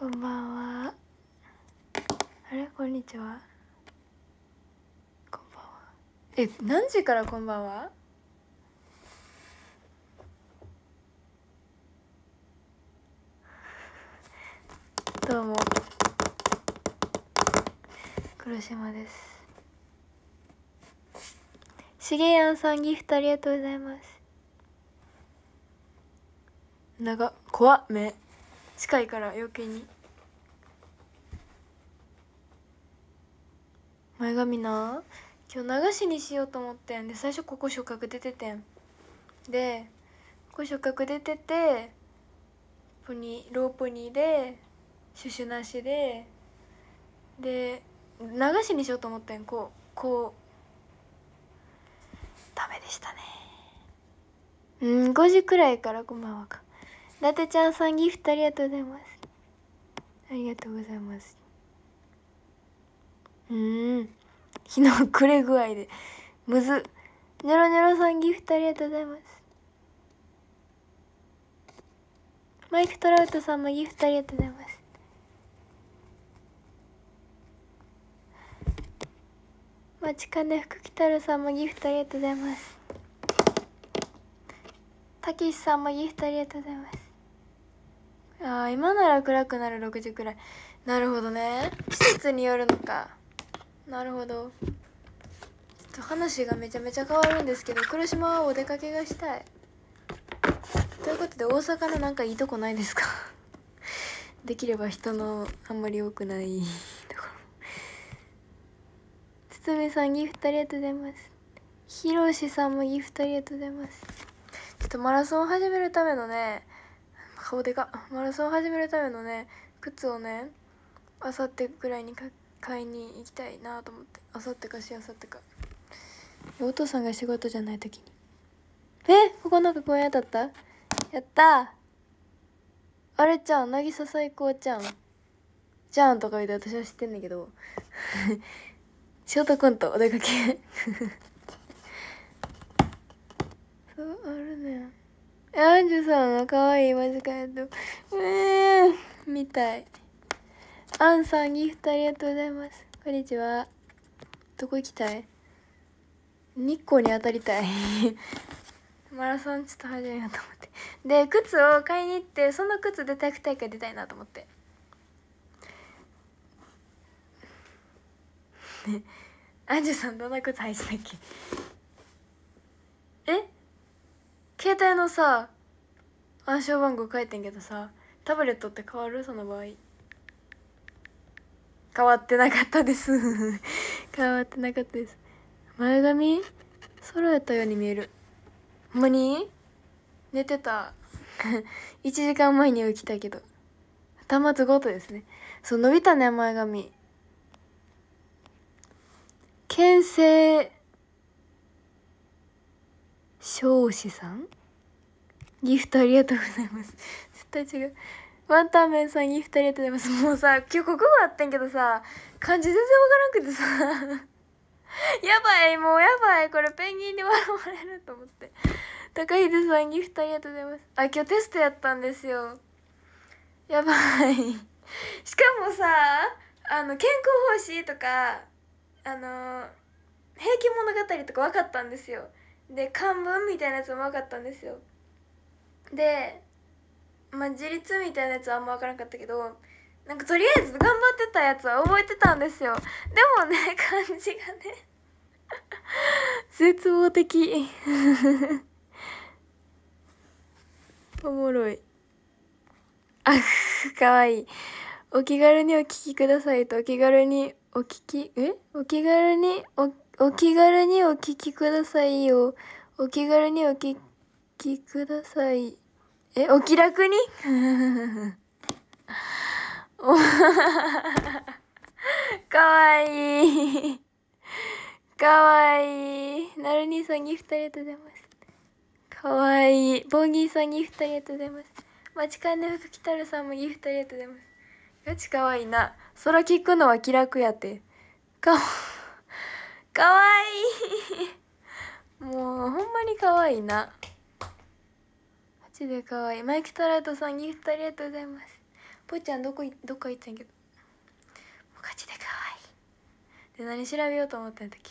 こんばんはあれこんにちはこんばんはえ何時からこんばんはどうも黒島ですしげやんさんギフトありがとうございます長怖っ目近いから余計に前髪な今日流しにしようと思ってんで最初ここ触覚出ててんでここ触覚出ててポニーローポニーでシュシュなしでで流しにしようと思ってんこうこうダメでしたねうん5時くらいからこんばんはか伊達ちゃんさんギフトありがとうございますありがとうございますうん日の暮れ具合でむずニョロニョロさんギフトありがとうございますマイク・トラウトさんもギフトありがとうございますマチカネ福来たるさんもギフトありがとうございますたけしさんもギフトありがとうございますああ今なら暗くなる6時くらいなるほどね季節によるのかなるほどちょっと話がめちゃめちゃ変わるんですけど黒島はお出かけがしたいということで大阪のなんかいいとこないですか できれば人のあんまり多くない ところ堤さんギフトありがとうございますひろしさんもギフトありがとうございますちょっとマラソン始めるためのね顔でかマラソン始めるためのね靴をねあさってぐらいに買いに行きたいなと思ってあさってかしあさってかお父さんが仕事じゃない時にえここなんか公園当たったやったあれちゃん渚最高ちゃんじゃんとか言って私は知ってんだけどショートコントお出かけ そうあるねアンジュさんの可愛いマジかやと。えー、みたい。アンさん、ギフトありがとうございます。こんにちは。どこ行きたい日光に当たりたい。マラソンちょっと始めようと思って。で、靴を買いに行って、その靴で体育大会出たいなと思って。ね、アンジュさん、どんな靴履いてたっけ携帯のさ暗証番号書いてんけどさタブレットって変わるその場合変わってなかったです 変わってなかったです前髪揃えたように見えるほんまに寝てた1 時間前に起きたけど頭ずごとですねそう伸びたね前髪牽制彰子さんギフトありがとうございます 絶対違うワンタンメンさんギフトありがとうございますもうさ今日ここがあってんけどさ漢字全然わからんくてさ やばいもうやばいこれペンギンに笑われると思って高秀さんギフトありがとうございますあ今日テストやったんですよやばいしかもさあの健康法師とかあの平家物語とか分かったんですよで漢文みたいなやつも分かったんですよでまあ自立みたいなやつはあんま分からなかったけどなんかとりあえず頑張ってたやつは覚えてたんですよでもね 漢字がね絶望的 おもろいあかわいいお気軽にお聞きくださいとお気軽にお聞きえお気軽におお気軽にお聞きくださいよ。お気軽にお聞きください。え、お気楽に かわいい。かわいい。なるにさんギフトありがとうございます。かわいい。ボンギーさんギフトありがとうございます。マチカンネフクキタルさんもギフトありがとうございます。ガチかわいいな。空聞くのは気楽やて。かわいい。かわいいもうほんまにかわいいなマジでかわいいマイク・トラウトさんギフトありがとうございますぽっちゃんどこどっか行ったんやけどもうガでかわいいで何調べようと思ったんだっけ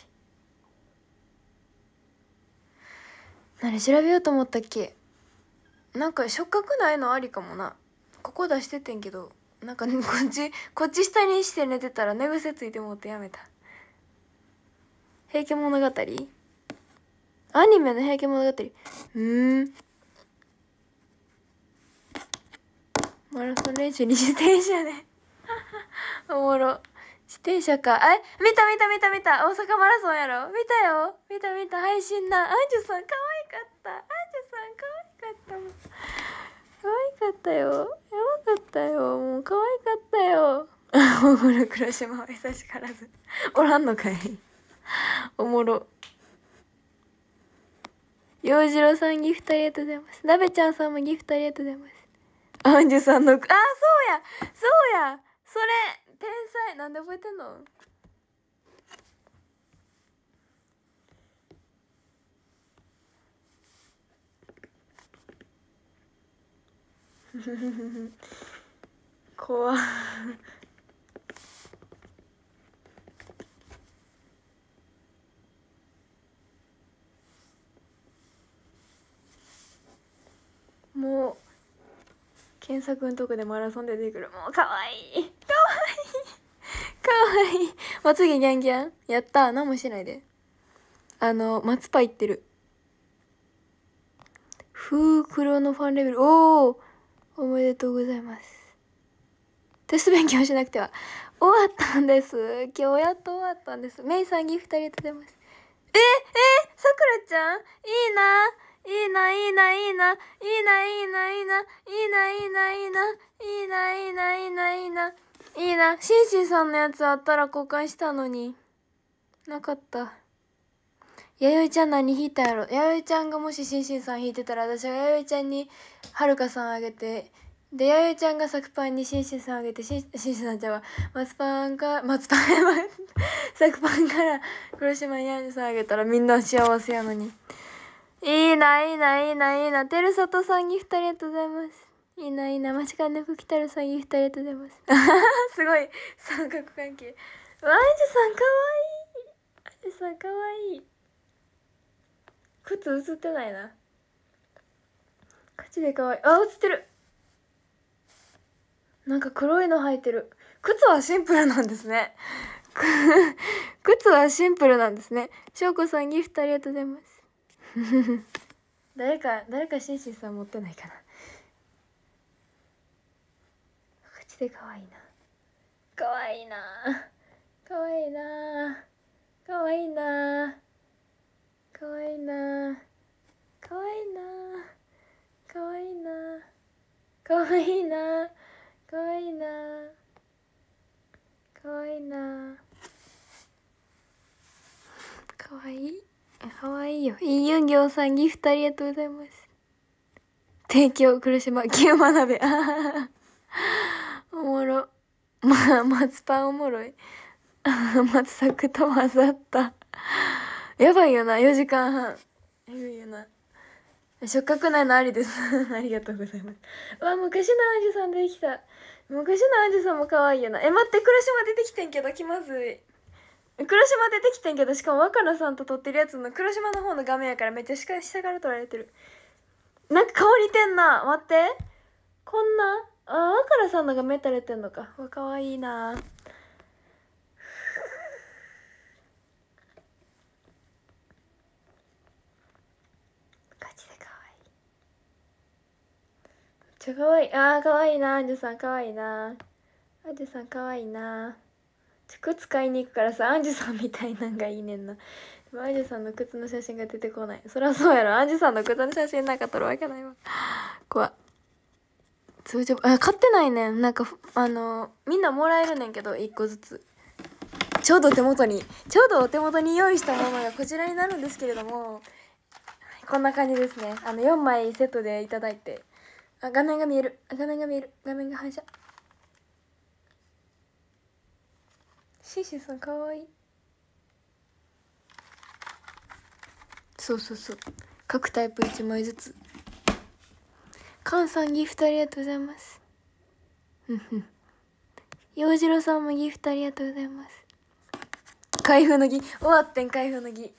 何調べようと思ったっけなんか触覚ないのありかもなここ出しててんけどなんか、ね、こっちこっち下にして寝てたら寝癖ついてもってやめた平家物語アニメの平家物語うんマラソン練習に自転車で おもろ自転車かえ見た見た見た見た大阪マラソンやろ見たよ見た見た配信なアンジュさん可愛かったアンジュさん可愛かった可愛かったよやばかったよもう可愛かったよ おもろ黒倉島は久しからずおらんのかいおもろ洋次郎さんギフトありがとうございますなべちゃんさんもギフトありがとうございますアンジュさんのあそうやそうやそれ天才なんで覚えてんの 怖もう検索のとこでマラソン出てくるもうかわいいかわいいかわいいまつげギャンギャンやった何もしないであの松葉いってるふう、クのファンレベルおおおめでとうございますテスト勉強しなくては終わったんです今日やっと終わったんですメイさんギフトありがとうございますええさくらちゃんいいないいないいないいないいないいないいないいないいないいないいないいないいないいなシンシンさんのやつあったら交換したのになかった弥生ちゃん何弾いたやろ弥生ちゃんがもしシンシンさん弾いてたら私は弥生ちゃんにはるかさんあげてで弥生ちゃんが作パンにシンシンさんあげてシンシンさんちゃんは松パンか松パン作 パンから黒島にんさんあげたらみんな幸せやのに。いいな、いいな、いいな、いいな。てるさとさんギフトありがとうございます。いいな、いいな。間違いなくきたるさんギフトありがとうございます。すごい、三角関係。わあ、アジさんかわいい。アジさんかわいい。靴映ってないな。靴でかわいい。あ、映ってる。なんか黒いの履いてる。靴はシンプルなんですね。靴はシンプルなんですね。しょうこさんギフトありがとうございます。誰か誰かシンシンさん持ってないかな口で可愛いな可愛いな可愛いな可愛いな可愛いな可愛いな可愛いな可愛いな可愛いな可愛いな可愛いいかわいいよ。イ・ユンギョンさんギフトありがとうございます。提供、苦し黒島、まなべ。おもろ。まあ、松パンおもろい。松作と混ざった。やばいよな、4時間半。やばいよな。触覚ないのありです。ありがとうございます。わ、昔のアンジュさんできた。昔のアンジュさんも可愛いよな。え、待って、黒島出てきてんけど、気まずい。黒島出てきてんけどしかも若菜さんと撮ってるやつの黒島の方の画面やからめっちゃ下から撮られてるなんか顔似てんな待ってこんなあ若菜さんのが面垂れてんのかわかわいいなちゃ可愛いあー可愛いなアンジュさん可愛いなアンジュさん可愛いな靴買いに行くからさアンジュさんみたいなんがいいねんなでもアンジュさんの靴の写真が出てこないそりゃそうやろアンジュさんの靴の写真なんか撮るわけないわ怖っ通常あ買ってないねんなんかあのみんなもらえるねんけど1個ずつちょうど手元にちょうどお手元に用意したものがこちらになるんですけれどもこんな感じですねあの4枚セットでいただいてあ画面が見える画面が見える画面が反射シシさんかわいいそうそうそう各タイプ1枚ずつカンさんギフトありがとうございますうんん洋次郎さんもギフトありがとうございます開封の儀終わってん開封の儀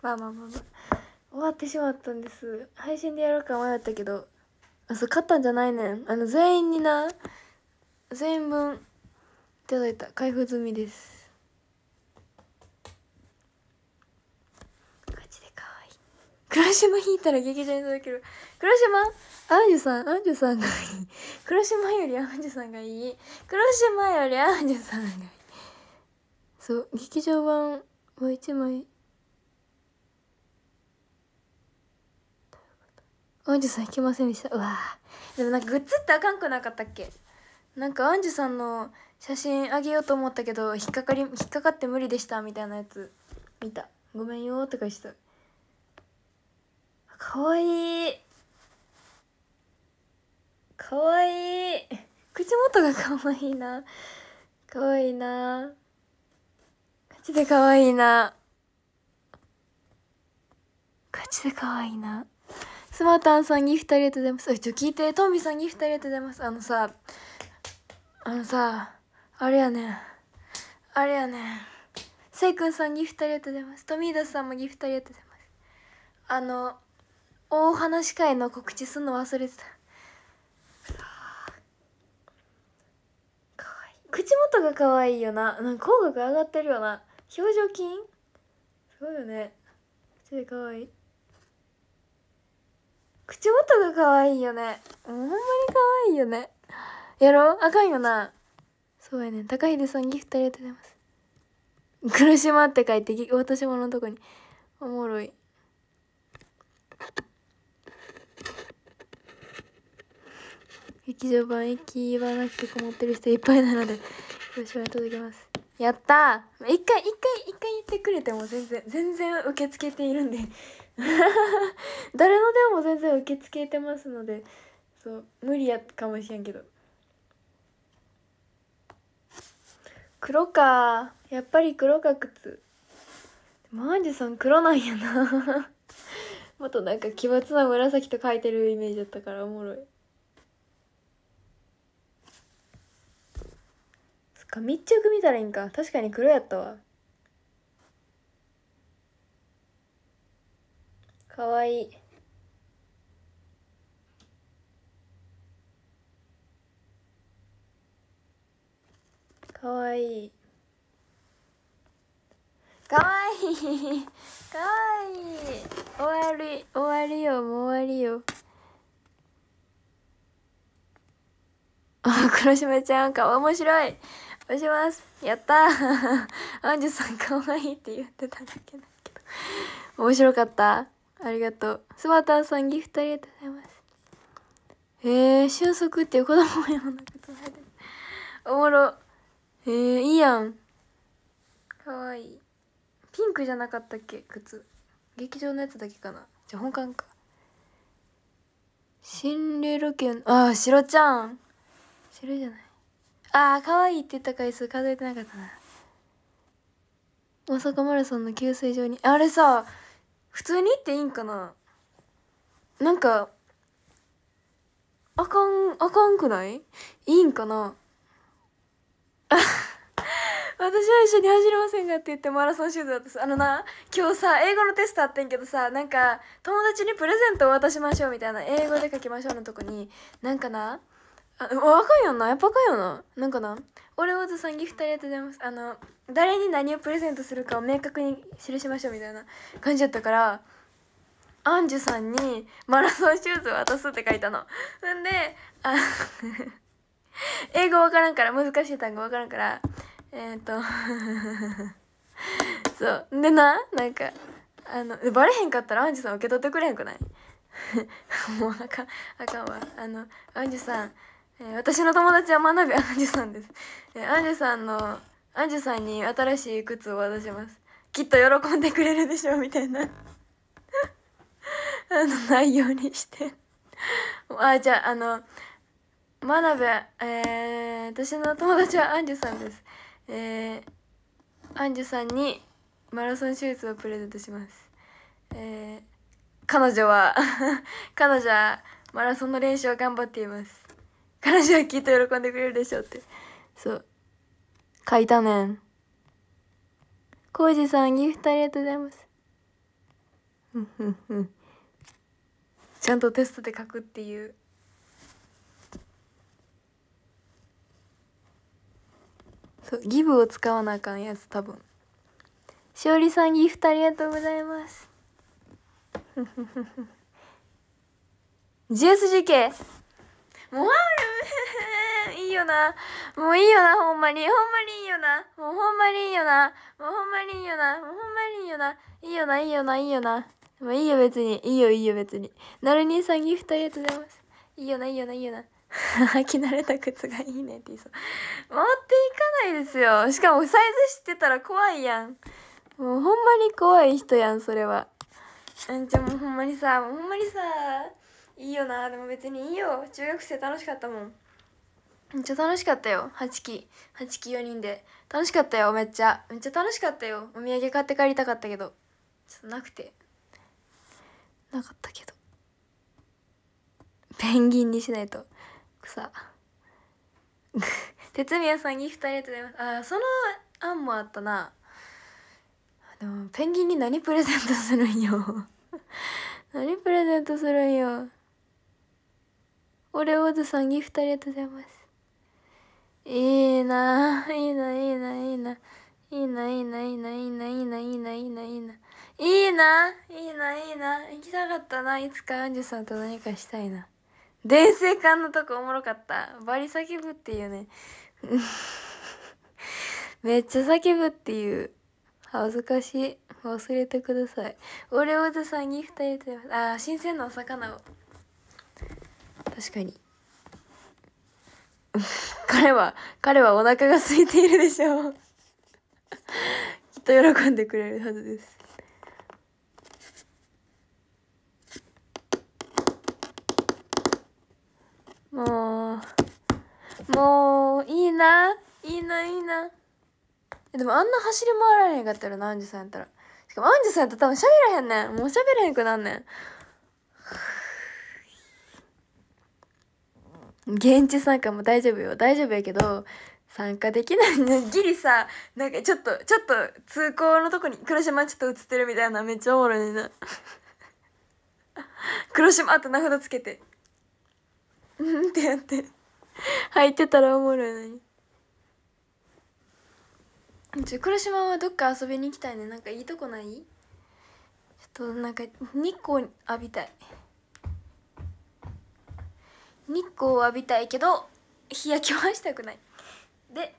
まあまあまあまあ終わってしまったんです配信でやろうか迷ったけどあそう勝ったんじゃないねんあの全員にな1000円分いただいた開封済みですマジで可愛い黒島引いたら劇場に届ける黒島アンジュさんアンジュさんがいい黒島よりアンジュさんがいい黒島よりアンジュさんがいいそう劇場版は1枚アンジュさんいけませんでしたうわでもなんかグッズってあかんくなかったっけなんかアンジュさんの写真あげようと思ったけど引っかかり引っかかって無理でしたみたいなやつ見たごめんよとかしたかわいいかわいい口元がかわいいなかわいいな口でかわいいな口でかわいいなスマタンさんギフトありがとうございますちょ聞いてトンビさんギフトありがとうございますあのさあのさあれやねんあれやねんせいくんさんギフトありがとうございます富田さんもギフトありがとうございますあの大話会の告知すんの忘れてたかわいい口元が可愛いよななんか口角上がってるよな表情筋すごいよね口で可愛い口元が可愛いよねほんまに可愛いよねやろあかんよな。そうやねん。高秀さんギフトありがとうございます。苦しまって書いて、渡し物のとこに。おもろい。劇場版駅はなくて困ってる人いっぱいなので、よろしくお願い届けます。やった一回、一回、一回言ってくれても全然、全然受け付けているんで 誰のでも全然受け付けてますので、そう、無理やかもしれんけど。黒かやっぱり黒か靴マーアジュさん黒なんやな もっとなんか奇抜な紫と書いてるイメージだったからおもろいそっか密着見たらいいんか確かに黒やったわかわいいかわいいかわいいかわいい終わり終わりよもう終わりよあ黒島ちゃん顔面白いおしますやった アンジュさんかわいいって言ってただけだけど面白かったありがとうスバタンさんギフトありがとうございますえー、俊足っていう子供のようなことおもろへえいいやんかわいいピンクじゃなかったっけ靴劇場のやつだけかなじゃ本館かシンデレラああ白ちゃん白じゃないああ可愛いって言った回数数えてなかったな大阪マラソンの給水場にあれさ普通に行っていいんかななんかあかんあかんくないいいんかな私は一緒に走りませんがって言ってマラソンシューズだったあのな今日さ英語のテストあってんけどさなんか友達にプレゼントを渡しましょうみたいな英語で書きましょうのとこになんかなあ若いよなやっぱ若いよななんかな俺はずさんギフトありがとうございますあの誰に何をプレゼントするかを明確に記しましょうみたいな感じやったからアンジュさんにマラソンシューズを渡すって書いたの。んであ 英語わからんから難しい単語わからんからえっ、ー、とそうでななんかあのバレへんかったらアンジュさん受け取ってくれへんくない もうあかんあかんわあのアンジュさん、えー、私の友達は学びアンジュさんです、えー、アンジュさんのアンジュさんに新しい靴を渡しますきっと喜んでくれるでしょうみたいな あの内容にしてあじゃああのマナブ、えー、私の友達はアンジュさんです。えー、アンジュさんにマラソンシューズをプレゼントします。えー、彼女は 彼女はマラソンの練習を頑張っています。彼女はきっと喜んでくれるでしょうって。そう。書いたねん。コウジさん、ギフトありがとうございます。ふんふんふん。ちゃんとテストで書くっていう。そうギブを使わなあかんやつ多分しおりさんギフトありがとうございます GSGK もうある いいよなもういいよなほんまにほんまにいいよなもうほんまにいいよなもうほんまにいいよなもうほんまにいいよないいよないいよないいよなもういいよ別にいいよいいよ別になるにさんギフトありがとうございますいいよないいよないいよな履 き慣れた靴がいいねって言いそう持っていかないですよしかもサイズ知ってたら怖いやんもうほんまに怖い人やんそれはうんじゃもうほんまにさほんまにさいいよなでも別にいいよ中学生楽しかったもんめっちゃ楽しかったよ8期8期4人で楽しかったよめっちゃめっちゃ楽しかったよお土産買って帰りたかったけどちょっとなくてなかったけどペンギンにしないと草哲 宮さんギフトありがとうございますあその案もあったなあのペンギンに何プレゼントするんよ 何プレゼントするんよオレオズさんギフトありがとうございますいいないいないいないいないいないいないいないいないいないいないいないいないいないいないいな行きたかったないつかアンジュさんと何かしたいな伝声管のとこおもろかったバリ叫ぶっていうね めっちゃ叫ぶっていう恥ずかしい忘れてくださいレオズさんにフ人食べますああ新鮮なお魚を確かに 彼は彼はお腹が空いているでしょう きっと喜んでくれるはずですもう、もう、いいな。いいな、いいな。でもあんな走り回られへんかったらな、アンジュさんやったら。しかもアンジュさんやったら多分喋らへんねん。もう喋らへんくなんねん。現地参加も大丈夫よ。大丈夫やけど、参加できないのギリさなんかちょっとちょっと通行のとこに黒島ちょっと映ってるみたいなめっちゃおもろいな黒島って名札つけてうんってやって履いてたらおもろいのにちょ黒島はどっか遊びに行きたいねなんかいいとこないちょっとなんか日光浴びたい日光を浴びたいけど日焼けはしたくないで、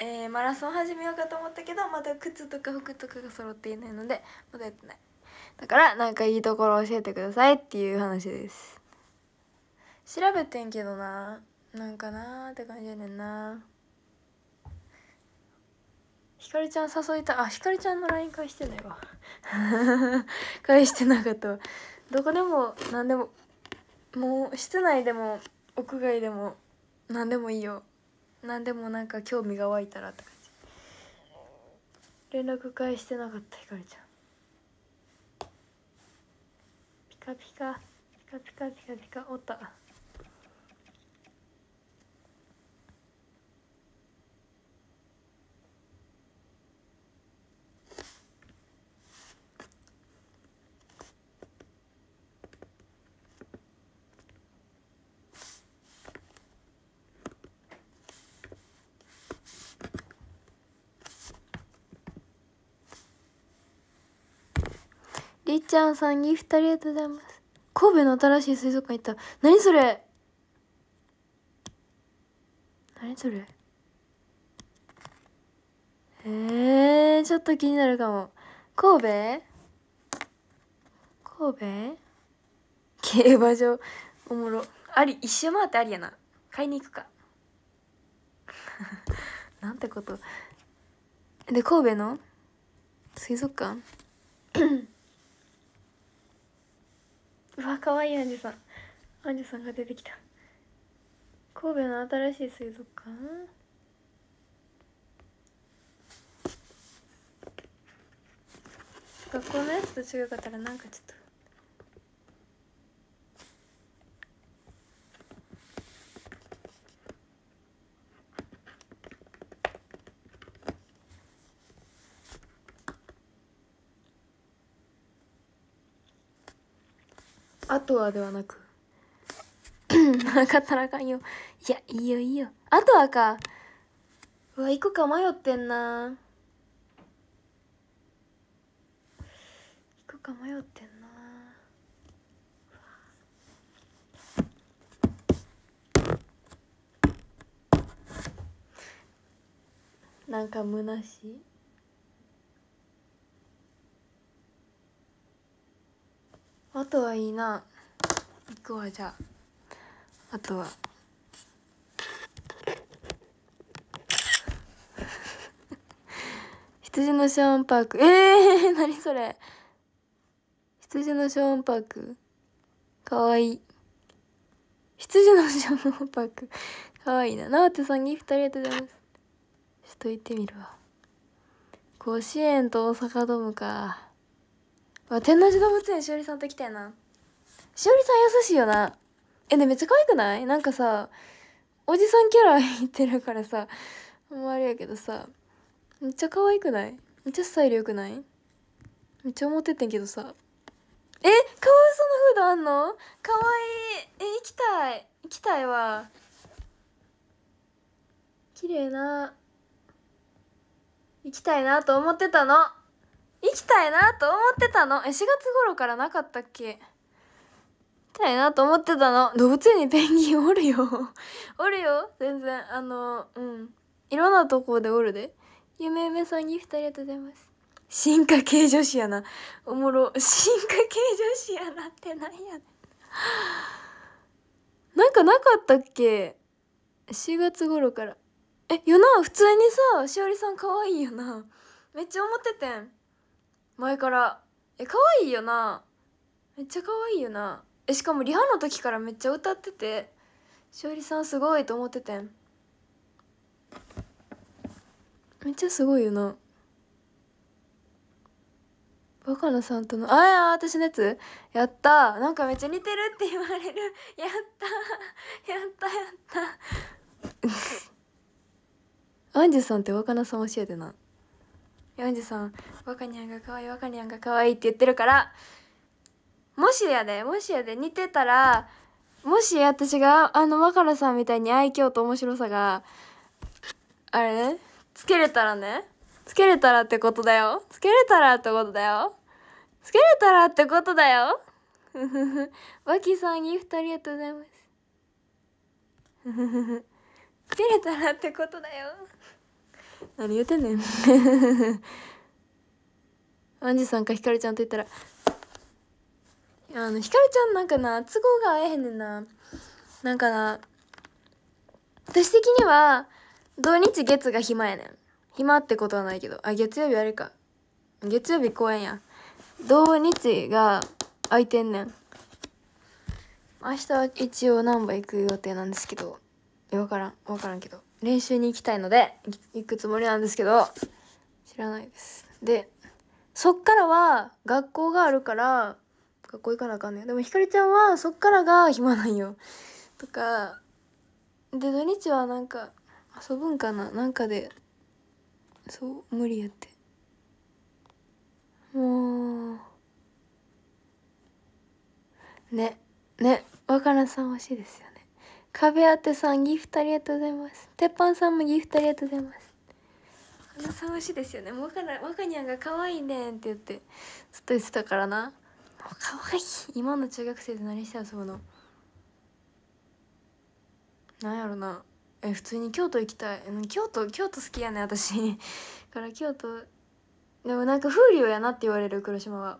えー、マラソン始めようかと思ったけどまだ靴とか服とかが揃っていないのでまだやってないだからなんかいいところ教えてくださいっていう話です調べてんけどななんかなーって感じやねんなひかりちゃん誘いたあひかりちゃんの LINE 返してないわ 返してなかったどこでも何でももう室内でも屋外でも何でもいいよ何でもなんか興味が湧いたらって感じ連絡返してなかったひかりちゃんピカピカピカピカピカピカおったちゃんさんギフトありがとうございます。神戸の新しい水族館行った。何それ何それえー、ちょっと気になるかも。神戸神戸競馬場。おもろ。あり、一周回ってありやな。買いに行くか。なんてこと。で、神戸の水族館うわ可愛いアンジュさんアンジュさんが出てきた神戸の新しい水族館学校のやつと違かったらなんかちょっととはではなく なかったらあかんよいやいいよいいよあとはかうわ行くか迷ってんな行くか迷ってんななんか虚しいあとはいいなくわじゃああとは 羊のショーンパークえー、何それ羊のショーンパークかわいい羊のショーンパークかわいいな直手さんギフトありがとうございますちょっと行ってみるわ甲子園と大阪ドームかわ天王寺動物園しおりさんと来たよなしおりさん優しいよな。え、ね、めっちゃ可愛くないなんかさ、おじさんキャラ言ってるからさ、もうあれやけどさ、めっちゃ可愛くないめっちゃスタイル良くないめっちゃ思ってってんけどさ。え、かわいそなフードあんのかわいい。え、行きたい。行きたいわ。綺麗な。行きたいなと思ってたの。行きたいなと思ってたの。え、4月頃からなかったっけたいなと思ってたの動物園にペンギンおるよ おるよ全然あのうんいろんなとこでおるでゆめゆめさんギフトありがとうございます進化系女子やなおもろ進化系女子やなってなんや なんかなかったっけ4月頃からえよな普通にさしおりさん可愛いよなめっちゃ思っててん前からえ可愛いよなめっちゃ可愛いよなしかもリハの時からめっちゃ歌っててしおりさんすごいと思っててんめっちゃすごいよな若菜さんとのああ私のやつやったなんかめっちゃ似てるって言われる やったやったやった アンジュさんって若菜さん教えてなアンジュさん若にゃんが可愛い若にゃんが可愛いって言ってるからもしやでもしやで似てたらもし私があの若菜さんみたいに愛嬌と面白さがあれねつけれたらねつけれたらってことだよつけれたらってことだよつけれたらってことだよわ脇さんギフ人ありがとうございますつけれたらってことだよ何言うてんねんアンジさんかヒカルちゃんと言ったらあのひかるちゃんなんかな都合が合えへんねんななんかな私的には土日月が暇やねん暇ってことはないけどあ月曜日あれか月曜日公演や土日が空いてんねん明日は一応難波行く予定なんですけど分からん分からんけど練習に行きたいので行くつもりなんですけど知らないですでそっからは学校があるから学校行かなあかんねでもひかりちゃんはそっからが暇なんよとかで土日はなんか遊ぶんかななんかでそう無理やってもうねね若菜さん欲しいですよね壁当てさんギフトありがとうございます鉄板さんもギフトありがとうございます若菜さん欲しいですよね若菜若若にゃんが可愛いねんって言ってずっと言ってたからなかわいい今の中学生で何して遊ぶのなんやろなえ普通に京都行きたい京都京都好きやね私 から京都でもなんか風流やなって言われる黒島は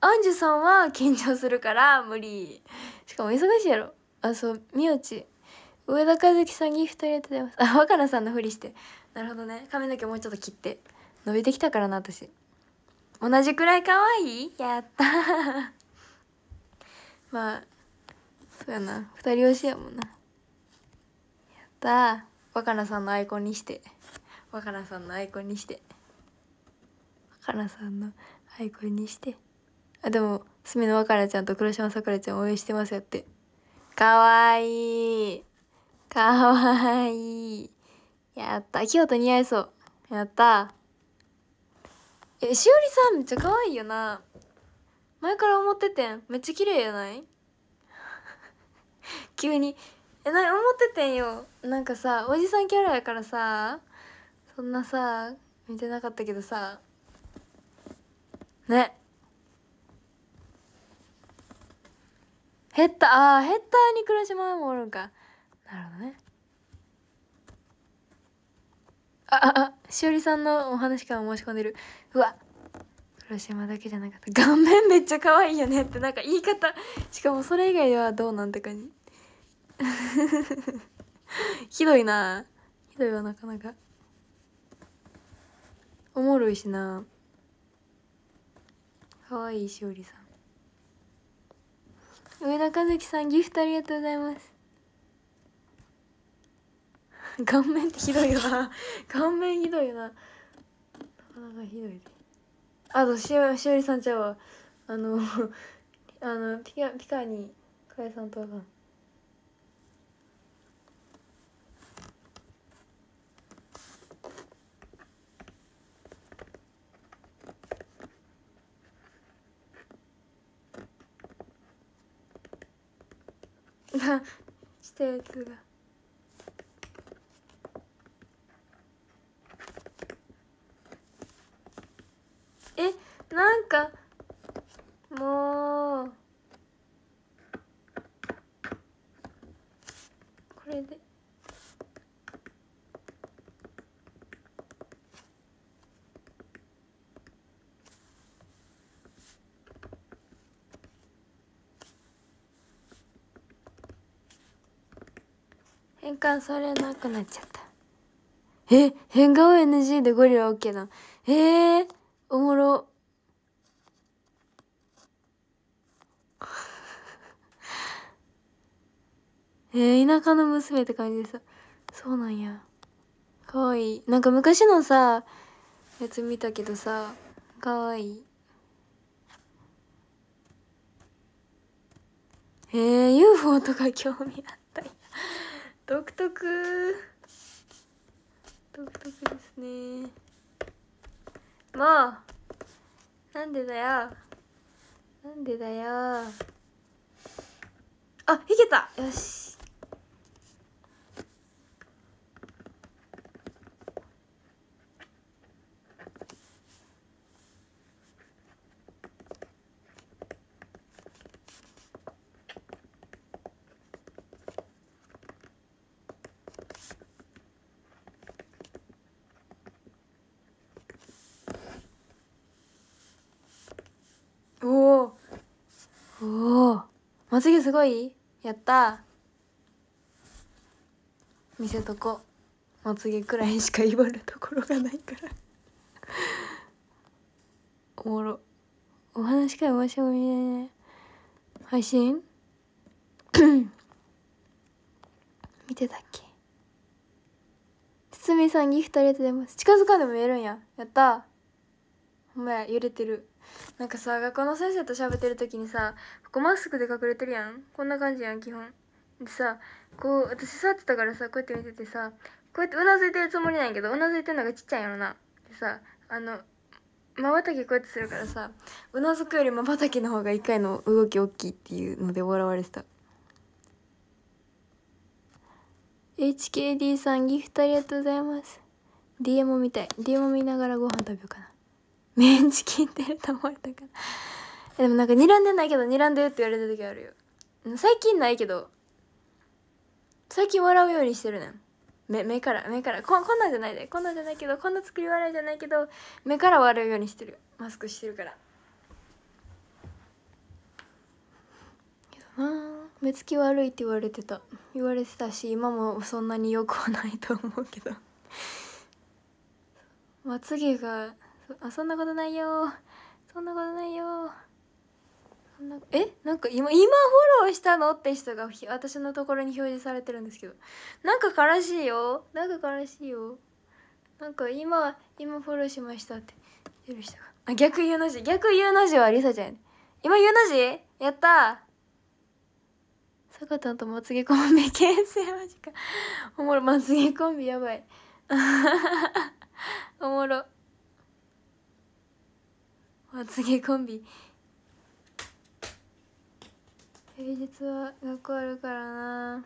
アンジュさんは緊張するから無理しかも忙しいやろあそうみおち上田和樹さんギフトありがとうございますあ若菜さんのふりしてなるほどね髪の毛もうちょっと切って伸びてきたからな私同じくらい可愛いやった まあそうやな二人推しやもんなやった若菜さんのアイコンにして若菜さんのアイコンにして若菜さんのアイコンにしてあでも隅の若菜ちゃんと黒島さくらちゃん応援してますやってかわいいかわいいやった。京都似合いそう。やった。え、しおりさんめっちゃ可愛いよな。前から思っててん。めっちゃ綺麗やない 急に。え、な、思っててんよ。なんかさ、おじさんキャラやからさ、そんなさ、見てなかったけどさ。ね。ヘッダー、あー、ヘッダーにらうもおるんか。なるほどね。ああしおりさんのお話から申し込んでるうわ黒島だけじゃなかった顔面めっちゃ可愛いよねってなんか言い方しかもそれ以外ではどうなんて感じ ひどいなひどいはなかなかおもろいしな可愛いしおりさん上田和樹さんギフトありがとうございます 顔面ってひどいな顔面ひどいななかなかひどいあとしおしおりさんちゃうわあの あのピカピカにかさんとあかん なしたやつがえなんかもうこれで変換されなくなっちゃったえ変顔 NG でゴリラ OK なのえーおもろ えー、田舎の娘って感じでさそうなんやかわいいなんか昔のさやつ見たけどさかわいいえー、UFO とか興味あったんや独特独特ですねもうなんでだよなんでだよあいけたよし次すごいやった見せとこまつげくらいしか言われるところがないからおもろお話から面白いね配信 見てたっけ堤さんギフトありがとうございます近づかんでも見えるんややったほんまや揺れてるなんかさ学校の先生と喋ってる時にさここマスクで隠れてるやんこんな感じやん基本でさこう私座ってたからさこうやって見ててさこうやってうなずいてるつもりなんやけどうなずいてるのがちっちゃいんやろなでさあのまばたきこうやってするからさうなずくよりまばたきの方が一回の動き大きいっていうので笑われてた HKD さんギフトありがとうございます DM 見たい DM 見ながらご飯食べようかなメンチ切ってると思われたから でもなんか睨んでないけど睨んでるって言われた時あるよ最近ないけど最近笑うようにしてるねん目目から目からここんなんじゃないでこんなんじゃないけどこんな作り笑いじゃないけど目から笑うようにしてるマスクしてるからけどな目つき悪いって言われてた言われてたし今もそんなによくはないと思うけど まつげがあそんなことないよそんなことないよそんなえなんか今今フォローしたのって人が私のところに表示されてるんですけどなんか悲しいよなんか悲しいよなんか今今フォローしましたって許したあ逆 U の字逆 U の字はりさちゃん今 U の字やった坂田とまつげコンビ形成マジかおもろまつげコンビやばい おもろまつげコンビ平日は学校あるからな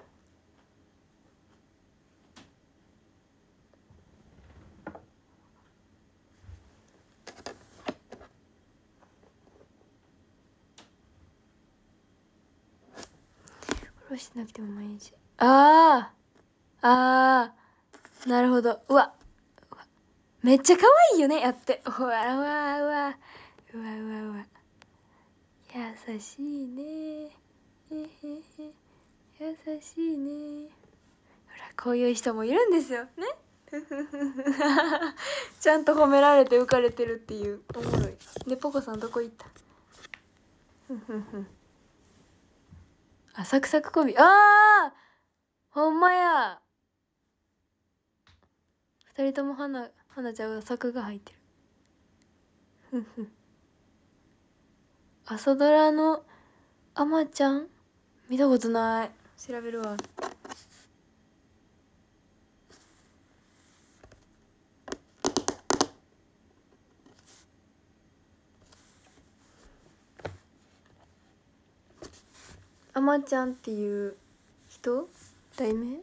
フォローしてなくても毎日ああああなるほどうわめっちゃ可愛いよねやってほらうわうわうわうわうわ優しいねへへへ優しいねほらこういう人もいるんですよね ちゃんと褒められて浮かれてるっていうおもろいでポコさんどこ行ったあサクサクコンビあーほんまや二人とも花花ちゃんが柵が入ってるふんふん朝ドラのあまちゃん見たことない調べるわあまちゃんっていう人題名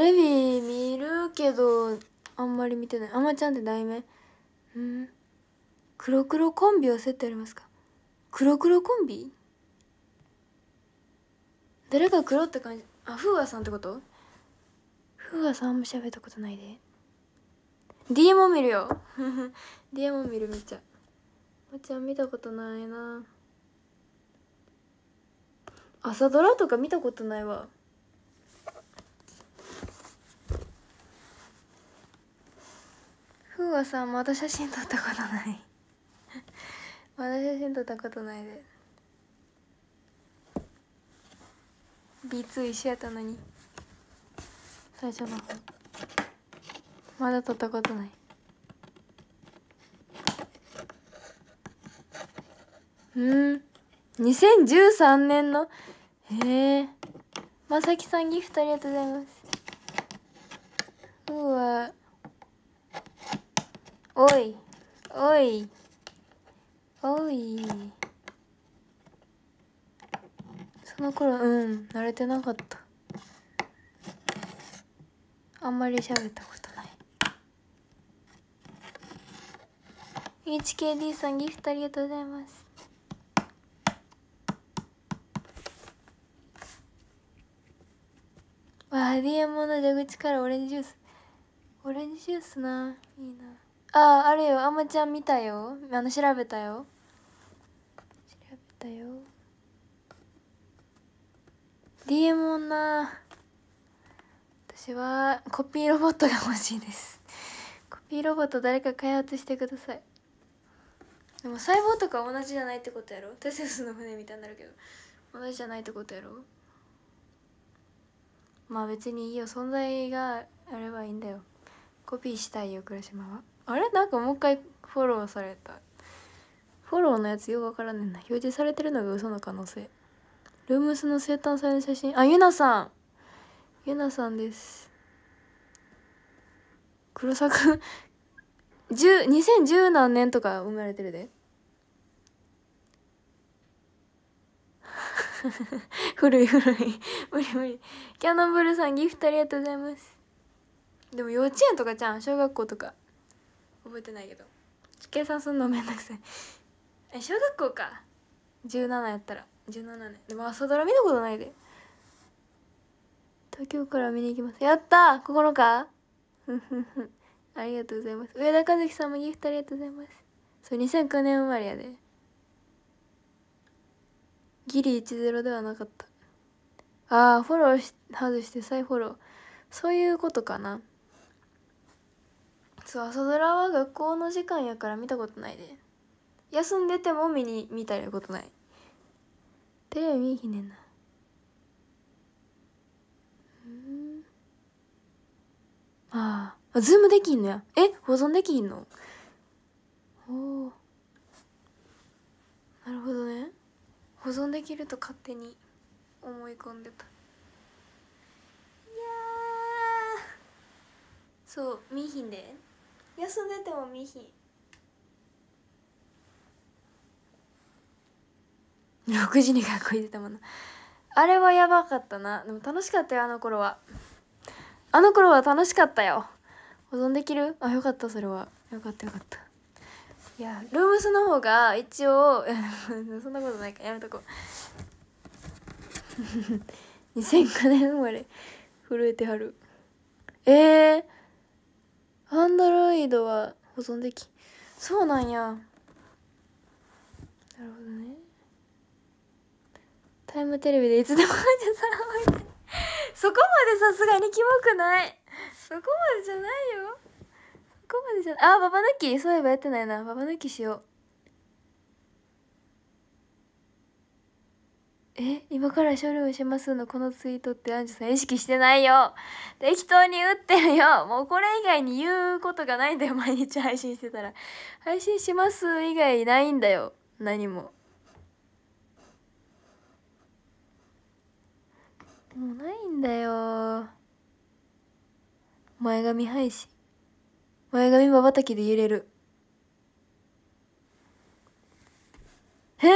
レビ見るけどあんまり見てないあまちゃんって題名うん黒黒コンビをセットありますか黒黒コンビ誰が黒って感じあ風和さんってこと風和さんも喋ったことないで D も見るよ D も 見るめっちゃあまちゃん見たことないな朝ドラとか見たことないわふうはさんまだ写真撮ったことない まだ写真撮ったことないで B2 一緒やったのに最初の方まだ撮ったことないうん2013年のへえまさきさんギフトありがとうございますうわおいおいおいその頃うん慣れてなかったあんまり喋ったことない HKD さんギフトありがとうございますわあ DM の蛇口からオレンジジュースオレンジジュースないいなあああれよあまちゃん見たよあの調べたよ調べたよ DM 女私はコピーロボットが欲しいですコピーロボット誰か開発してくださいでも細胞とか同じじゃないってことやろテセウスの船みたいになるけど同じじゃないってことやろまあ別にいいよ存在があればいいんだよコピーしたいよ黒島はあれなんかもう一回フォローされたフォローのやつよくわからねえな表示されてるのが嘘の可能性ルームスの生誕祭の写真あゆなさんゆなさんです黒作2010何年とか生まれてるで 古い古い無理無理キャノンブルさんギフトありがとうございますでも幼稚園とかじゃん小学校とか覚えてないけど計算すんのめんどくさい え小学校か17やったら17年でも朝ドラ見たことないで東京から見に行きますやった心かありがとうございます上田和樹さんもギフトありがとうございますそう2009年生まれやでギリ10ではなかったああフォローし外して再フォローそういうことかなそう朝ドラは学校の時間やから見たことないで休んでても見に見たりことないテレビ見ひねんなうんああズームできんのやえ保存できんのおおなるほどね保存できると勝手に思い込んでたいやそう見ひんで休んでても見ひん6 時に学校行ってたものあれはやばかったなでも楽しかったよあの頃はあの頃は楽しかったよ保存できるあよかったそれはよかったよかったいやルームスの方が一応 そんなことないかやめとこう2 0 0 5年生まれ震えてはるえー、アンドロイドは保存できそうなんやなるほどねタイムテレビでいつでも患さ そこまでさすがにキモくないそこまでじゃないよそこまでじゃないあババ抜きそういえばやってないなババ抜きしようえ今からショールームしますのこのツイートってアンジュさん意識してないよ適当に打ってるよもうこれ以外に言うことがないんだよ毎日配信してたら配信します以外ないんだよ何ももうないんだよ前髪配信前髪まばたきで揺れるへえ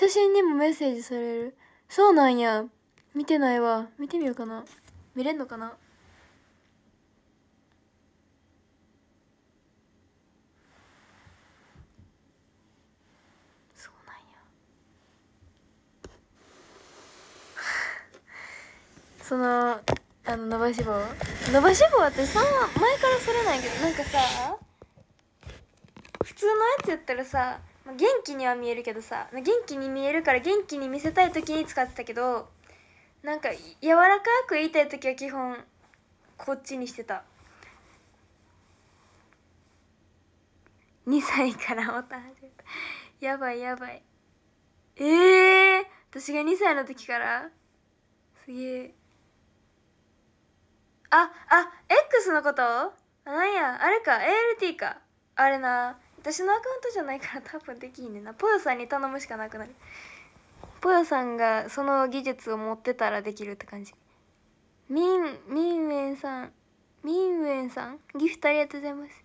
写真にもメッセージされるそうなんや見てないわ見てみようかな見れんのかなそうなんや そのあの伸ばし棒伸ばし棒ってそん前からそれないけどなんかさ普通のやつやったらさまあ、元気には見えるけどさ元気に見えるから元気に見せたい時に使ってたけどなんか柔らかく言いたい時は基本こっちにしてた2歳からおた始めたやばいやばいええー、私が2歳の時からすげえああ X のことなんやあれか ALT かあれな私のアカウントじゃないから多分できんねんなぽよさんに頼むしかなくなるぽよさんがその技術を持ってたらできるって感じみんみんウェンさんみんウェンさんギフトありがとうございます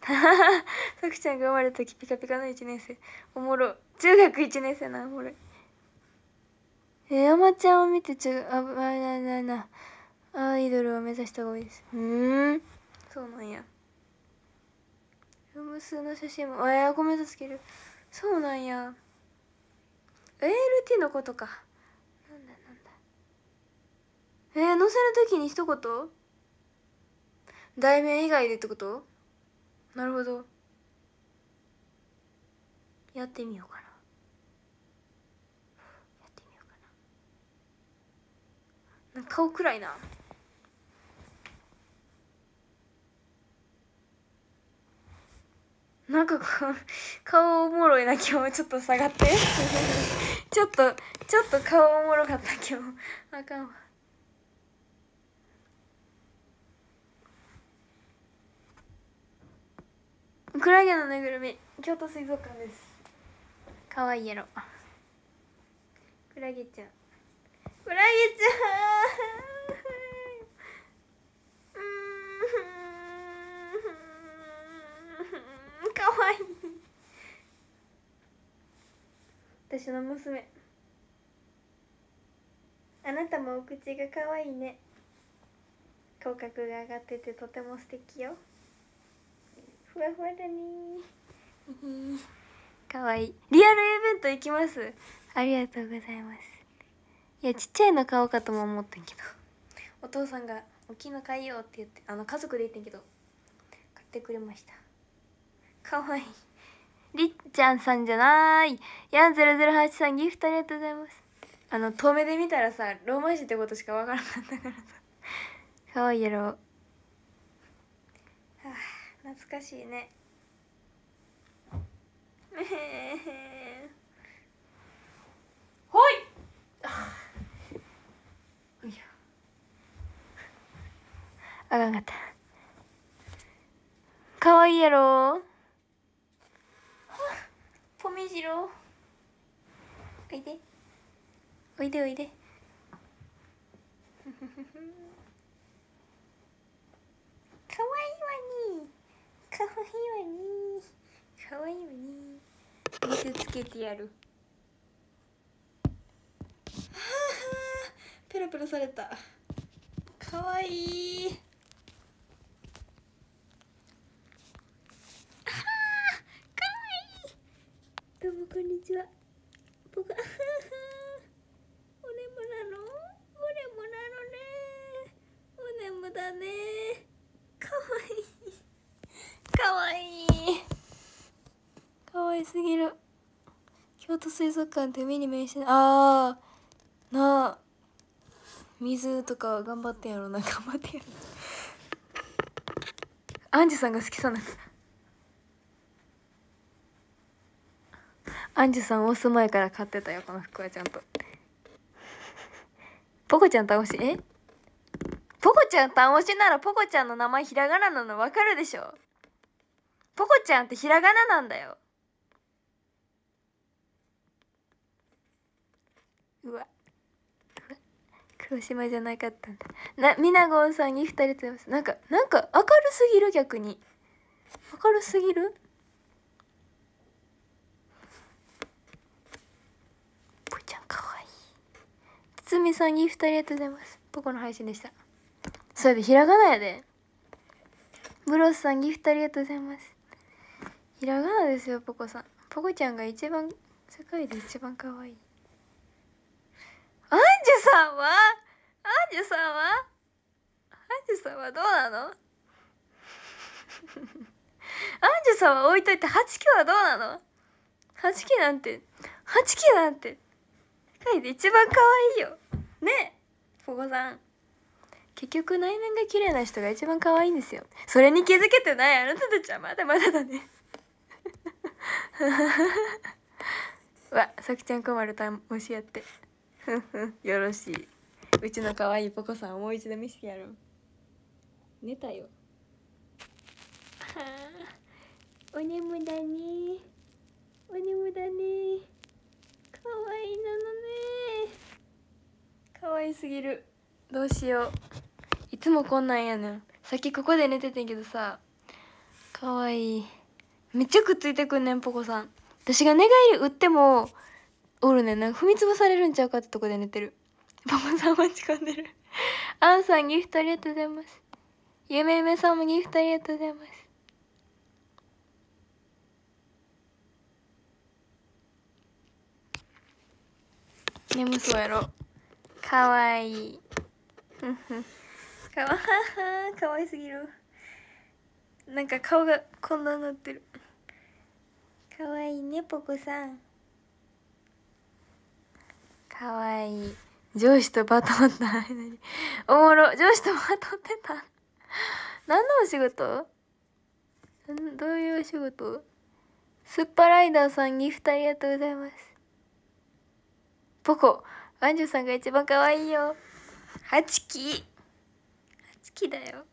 さくちゃんが生まれた時ピカピカの1年生おもろ中学1年生なおもろいえ山ちゃんを見てちゅあなななアイドルを目指した方がいいですうんそうなんや無数の写真もえー、ごめん助けるそうなんや ALT のことかなんだなんだえー、載せる時に一言題名以外でってことなるほどやってみようかなやってみようかな顔暗いななんかこう、顔おもろいな今日、ちょっと下がって。ちょっと、ちょっと顔おもろかった今日。あかんわ。クラゲのぬぐるみ、京都水族館です。かわいいやろ。クラゲちゃん。クラゲちゃんうん。可愛い私の娘あなたもお口が可愛いね口角が上がっててとても素敵よふわふわだね 可愛いいリアルイベント行きますありがとうございますいやちっちゃいの買おうかとも思ったんけどお父さんが「大きいの買いよう」って言ってあの家族で言ってんけど買ってくれましたかわいいりっちゃんさんじゃないやんゼ008さんギフトありがとうございますあの遠目で見たらさローマ字ってことしかわからなかったからさかわいいやろ、はあ、懐かしいねえほいあかんかったかわいいやろ米次郎おいでおいでおいで かわいいわにかわいいわにかわいいわに水つけてやるはあペロペロされたかわいいどうもこんにちは僕俺もなの俺もなのね俺もだねかわいいかわいいかわいすぎる京都水族館って目に面してああなあ水とか頑張ってやろうな頑張ってやろうアンジュさんが好きそうなアンジュさん押す前から買ってたよこの服はちゃんとポコちゃん倒しえポコちゃん倒しならポコちゃんの名前ひらがななのわかるでしょポコちゃんってひらがななんだようわ黒島じゃなかったんだなみなごんさんに二人といますなんかなんか明るすぎる逆に明るすぎるつみさんギフトありがとうございますポコの配信でしたそれでひらがなやでブロスさんギフトありがとうございますひらがなですよポコさんポコちゃんが一番世界で一番可愛いアンジュさんはアンジュさんはアンジュさんはどうなのアンジュさんは置いといて8期はどうなの ?8 期なんて8期なんて世界で一番可愛いよねポこさん結局内面が綺麗な人が一番可愛いんですよそれに気づけてないあなたたちはまだまだだね わさきちゃん困るたんもしやって よろしいうちの可愛いポコさんをもう一度見せてやろう寝たよお眠だねお眠だね可愛いなのね可愛すぎるどうしよういつもこんなんやねんさっきここで寝ててんけどさ可愛いめっちゃくっついてくんねんぽこさん私が寝返り打ってもおるねんなんか踏みつぶされるんちゃうかってとこで寝てるぽこさん待ち込んでるあんさんギフトありがとうございますゆめゆめさんもギフトありがとうございます眠そうやろ かわいいかわかわいすぎるなんか顔がこんななってるかわいいねポコさんかわいい上司とバトンった間におもろ上司とバトンってた何のお仕事どういうお仕事スッパライダーさんギフトありがとうございますポコワンジュさんが一番可愛いよ。8期 !8 期だよ。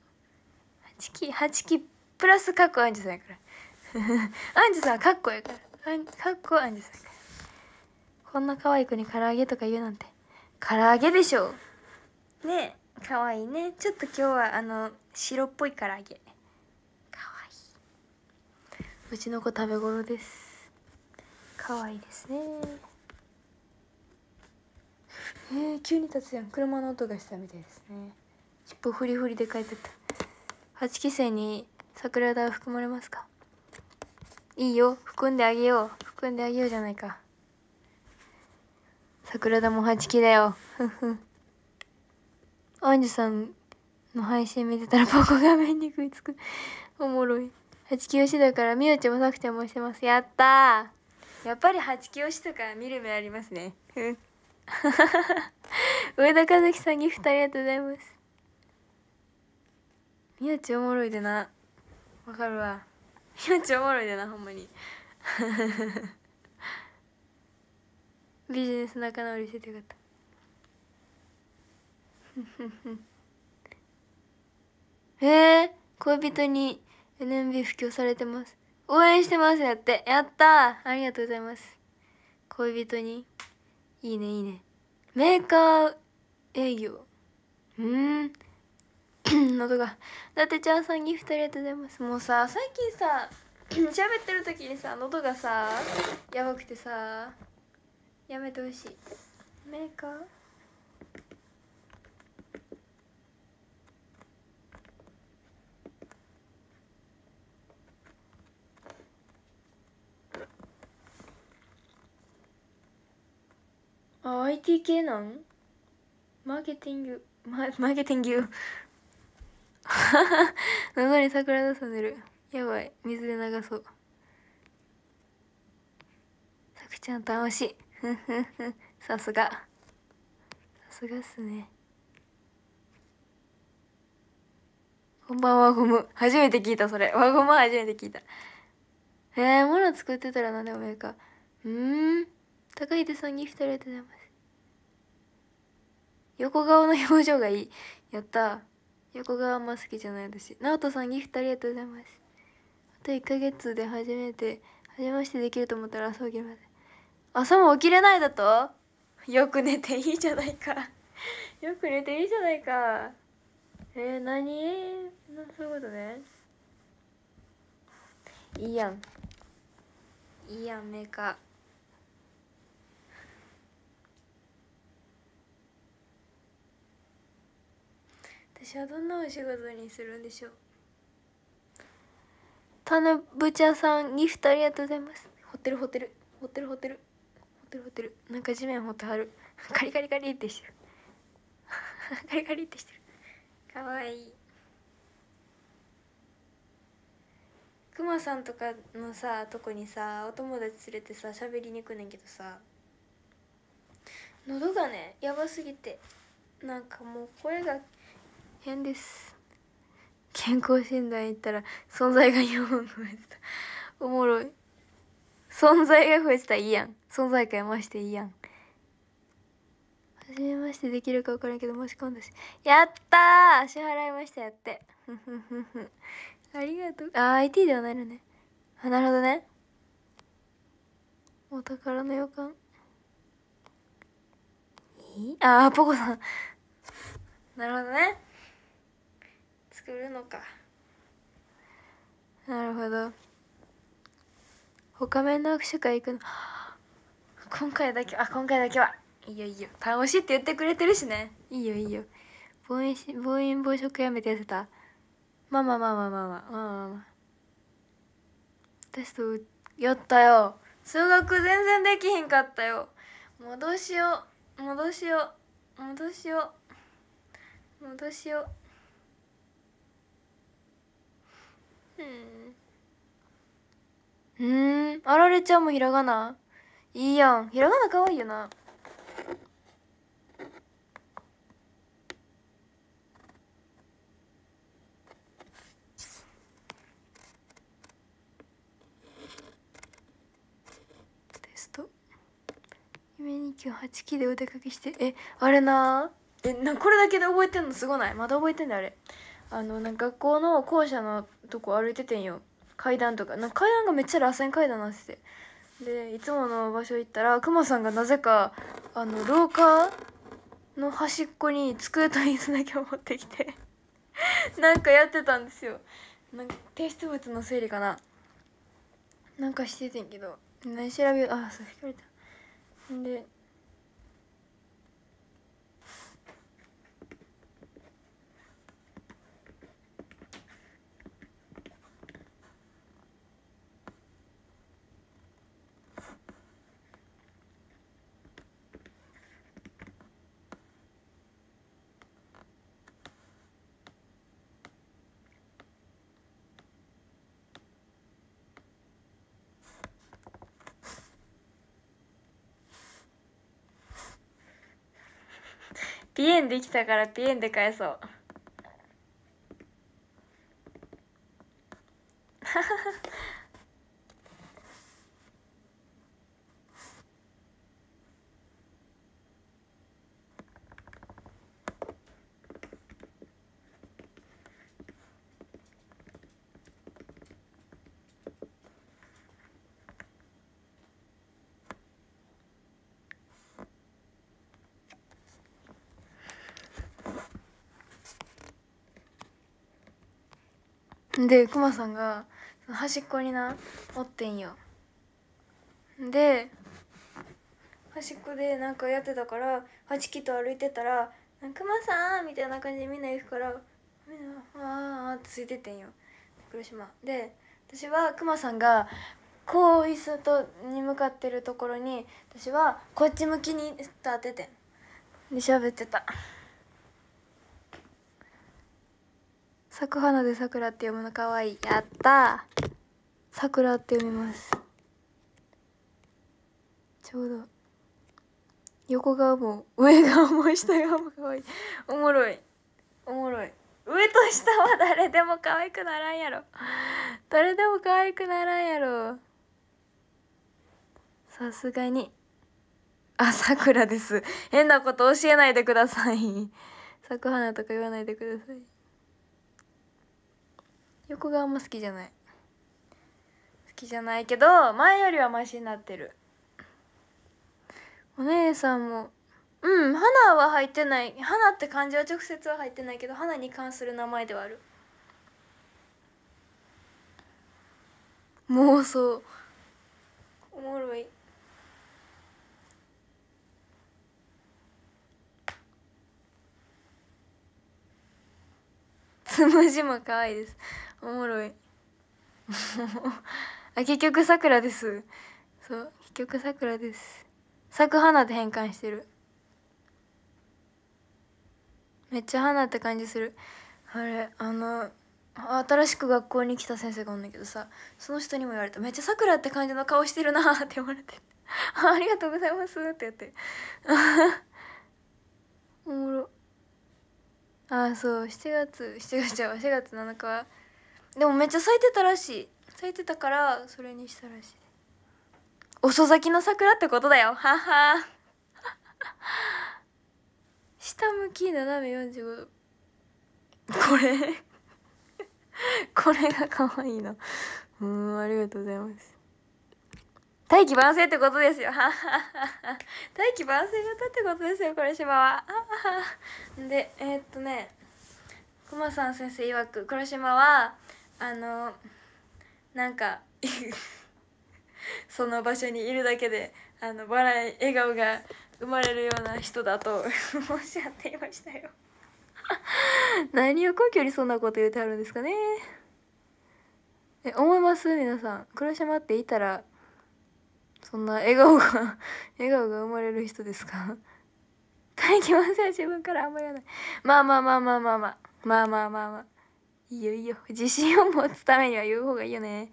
8期、8期プラスかっこアンジュさんやから。アンジュさんかっこやから。かっこアンジュさんやから。こんな可愛い子に唐揚げとか言うなんて。唐揚げでしょう。ねえ、可愛いね。ちょっと今日はあの、白っぽい唐揚げ。可愛いうちの子食べ頃です。可愛いですね。えー、急に立つやん車の音がしたみたいですね尻尾フリフリで書いてた8期生に桜田は含まれますかいいよ含んであげよう含んであげようじゃないか桜田も8期だよふんふんじンさんの配信見てたらポコ画面に食いつくおもろい8期推しだからみおちゃんもさくちゃんもしてますやったやっぱり8期推しとか見る目ありますねふん 上田和樹さんギフトありがとうございます命おもろいでなわかるわ命おもろいでなほんまに ビジネス仲直りしててよかった えー、恋人に NMB 布教されてます応援してますやってやったありがとうございます恋人にいいねいいねメーカー営業うん 喉が伊達ちゃんさんギフトありがとうございますもうさ最近さ 喋ってる時にさ喉がさやばくてさやめてほしいメーカーあ IT 系なんマーケティングママーケティング喉 に桜出さ出るやばい水で流そうさくちゃん楽しいさすがさすがっすねこんばんはゴム初めて聞いたそれ輪ゴム初めて聞いたえー、もの作ってたら何でもいいかうん高秀さんギフトありがとうございます横顔の表情がいいやった横顔あんま好きじゃない私直人さんギフトありがとうございますあと1ヶ月で初めて初めましてできると思ったら朝起きまで朝も起きれないだとよく寝ていいじゃないか よく寝ていいじゃないかえー、何そういうことねいいやんいいやんメーカー私はどんなお仕事にするんでしょうタヌブチャさんギフトありがとうございますホテルホテルホテルホテルホテルホテルなんか地面てはる カリカリカリってしてる カリカリってしてるかわいいくまさんとかのさとこにさお友達連れてさ喋りに行くねんけどさ喉がねやばすぎてなんかもう声が変です健康診断行ったら存在が4本増えてたおもろい存在が増えてたらいいやん存在感増していいやん初めましてできるか分からんけど申し込んだしやったー支払いましたやってありがとうあ IT ではないのねあなるほどねお宝の予感ああポコさんなるほどね作るのかなるほど他面の握手会行くの 今回だけあ今回だけはいいよいいよ楽しいって言ってくれてるしねいいよいいよ暴飲暴飲暴食やめて痩せたまあまあまあまあまあまあまあまあまあ私とやったよ数学全然できひんかったよ戻しよ戻しよ戻しよ戻しようんあられちゃんもひらがないいやんひらがなかわいいよなテスト。夢に今日8期でお出かけしてえあれなえなこれだけで覚えてんのすごないまだ覚えてんの、あれあのなんか学校の校舎のとこ歩いててんよ階段とかなんか階段がめっちゃ螺旋階段なっててでいつもの場所行ったらクマさんがなぜかあの廊下の端っこに机と椅子だけを持ってきて なんかやってたんですよなんか提出物の整理かななんかしててんけど何調べあそう引れたんでピエンできたからピエンで返そうでクマさんが端っこになおってんよで端っこでなんかやってたから8チキと歩いてたら「クマさん!」みたいな感じでみんな行くからみんな「あーあ」ってついててんよ黒島で私はクマさんがこう椅子とに向かってるところに私はこっち向きに当ててんで喋ってた。咲く花で桜って読むのかわいい。やった桜って読みます。ちょうど。横側も上側も下側も可愛いおもろいおもろい上と下は誰でも可愛くならんやろ誰でも可愛くならんやろさすがにあさくらです変なこと教えないでください咲く花とか言わないでください横があんま好きじゃない好きじゃないけど前よりはマシになってるお姉さんもうん花は入ってない花って漢字は直接は入ってないけど花に関する名前ではある妄想おもろいつむじも可愛いですおもろい あ結局さくらですそう結局さくらです咲く花で変換してるめっちゃ花って感じするあれあの新しく学校に来た先生がおんだけどさその人にも言われた「めっちゃ桜って感じの顔してるな」って言われて「ありがとうございます」ってやって おもろあそう7月7月じゃあ4月7日はでもめっちゃ咲いてたらしい咲いてたからそれにしたらしい遅咲きの桜ってことだよはは下向き斜め45度これこれが可愛いなうんありがとうございます大気晩成ってことですよ。大気晩成型ってことですよ、これ島は。で、えー、っとね、くまさん先生曰く、黒島は、あのなんか その場所にいるだけであの笑い笑顔が生まれるような人だと 申し上っていましたよ 何を根拠にそんなこと言うてはるんですかねえ思います皆さん黒島っていたらそんな笑顔が笑顔が生まれる人ですか大気ません自分からあんまり言わないまあまあまあまあまあまあまあまあまあまあいいよいいよ 自信を持つためには言う方がいいよね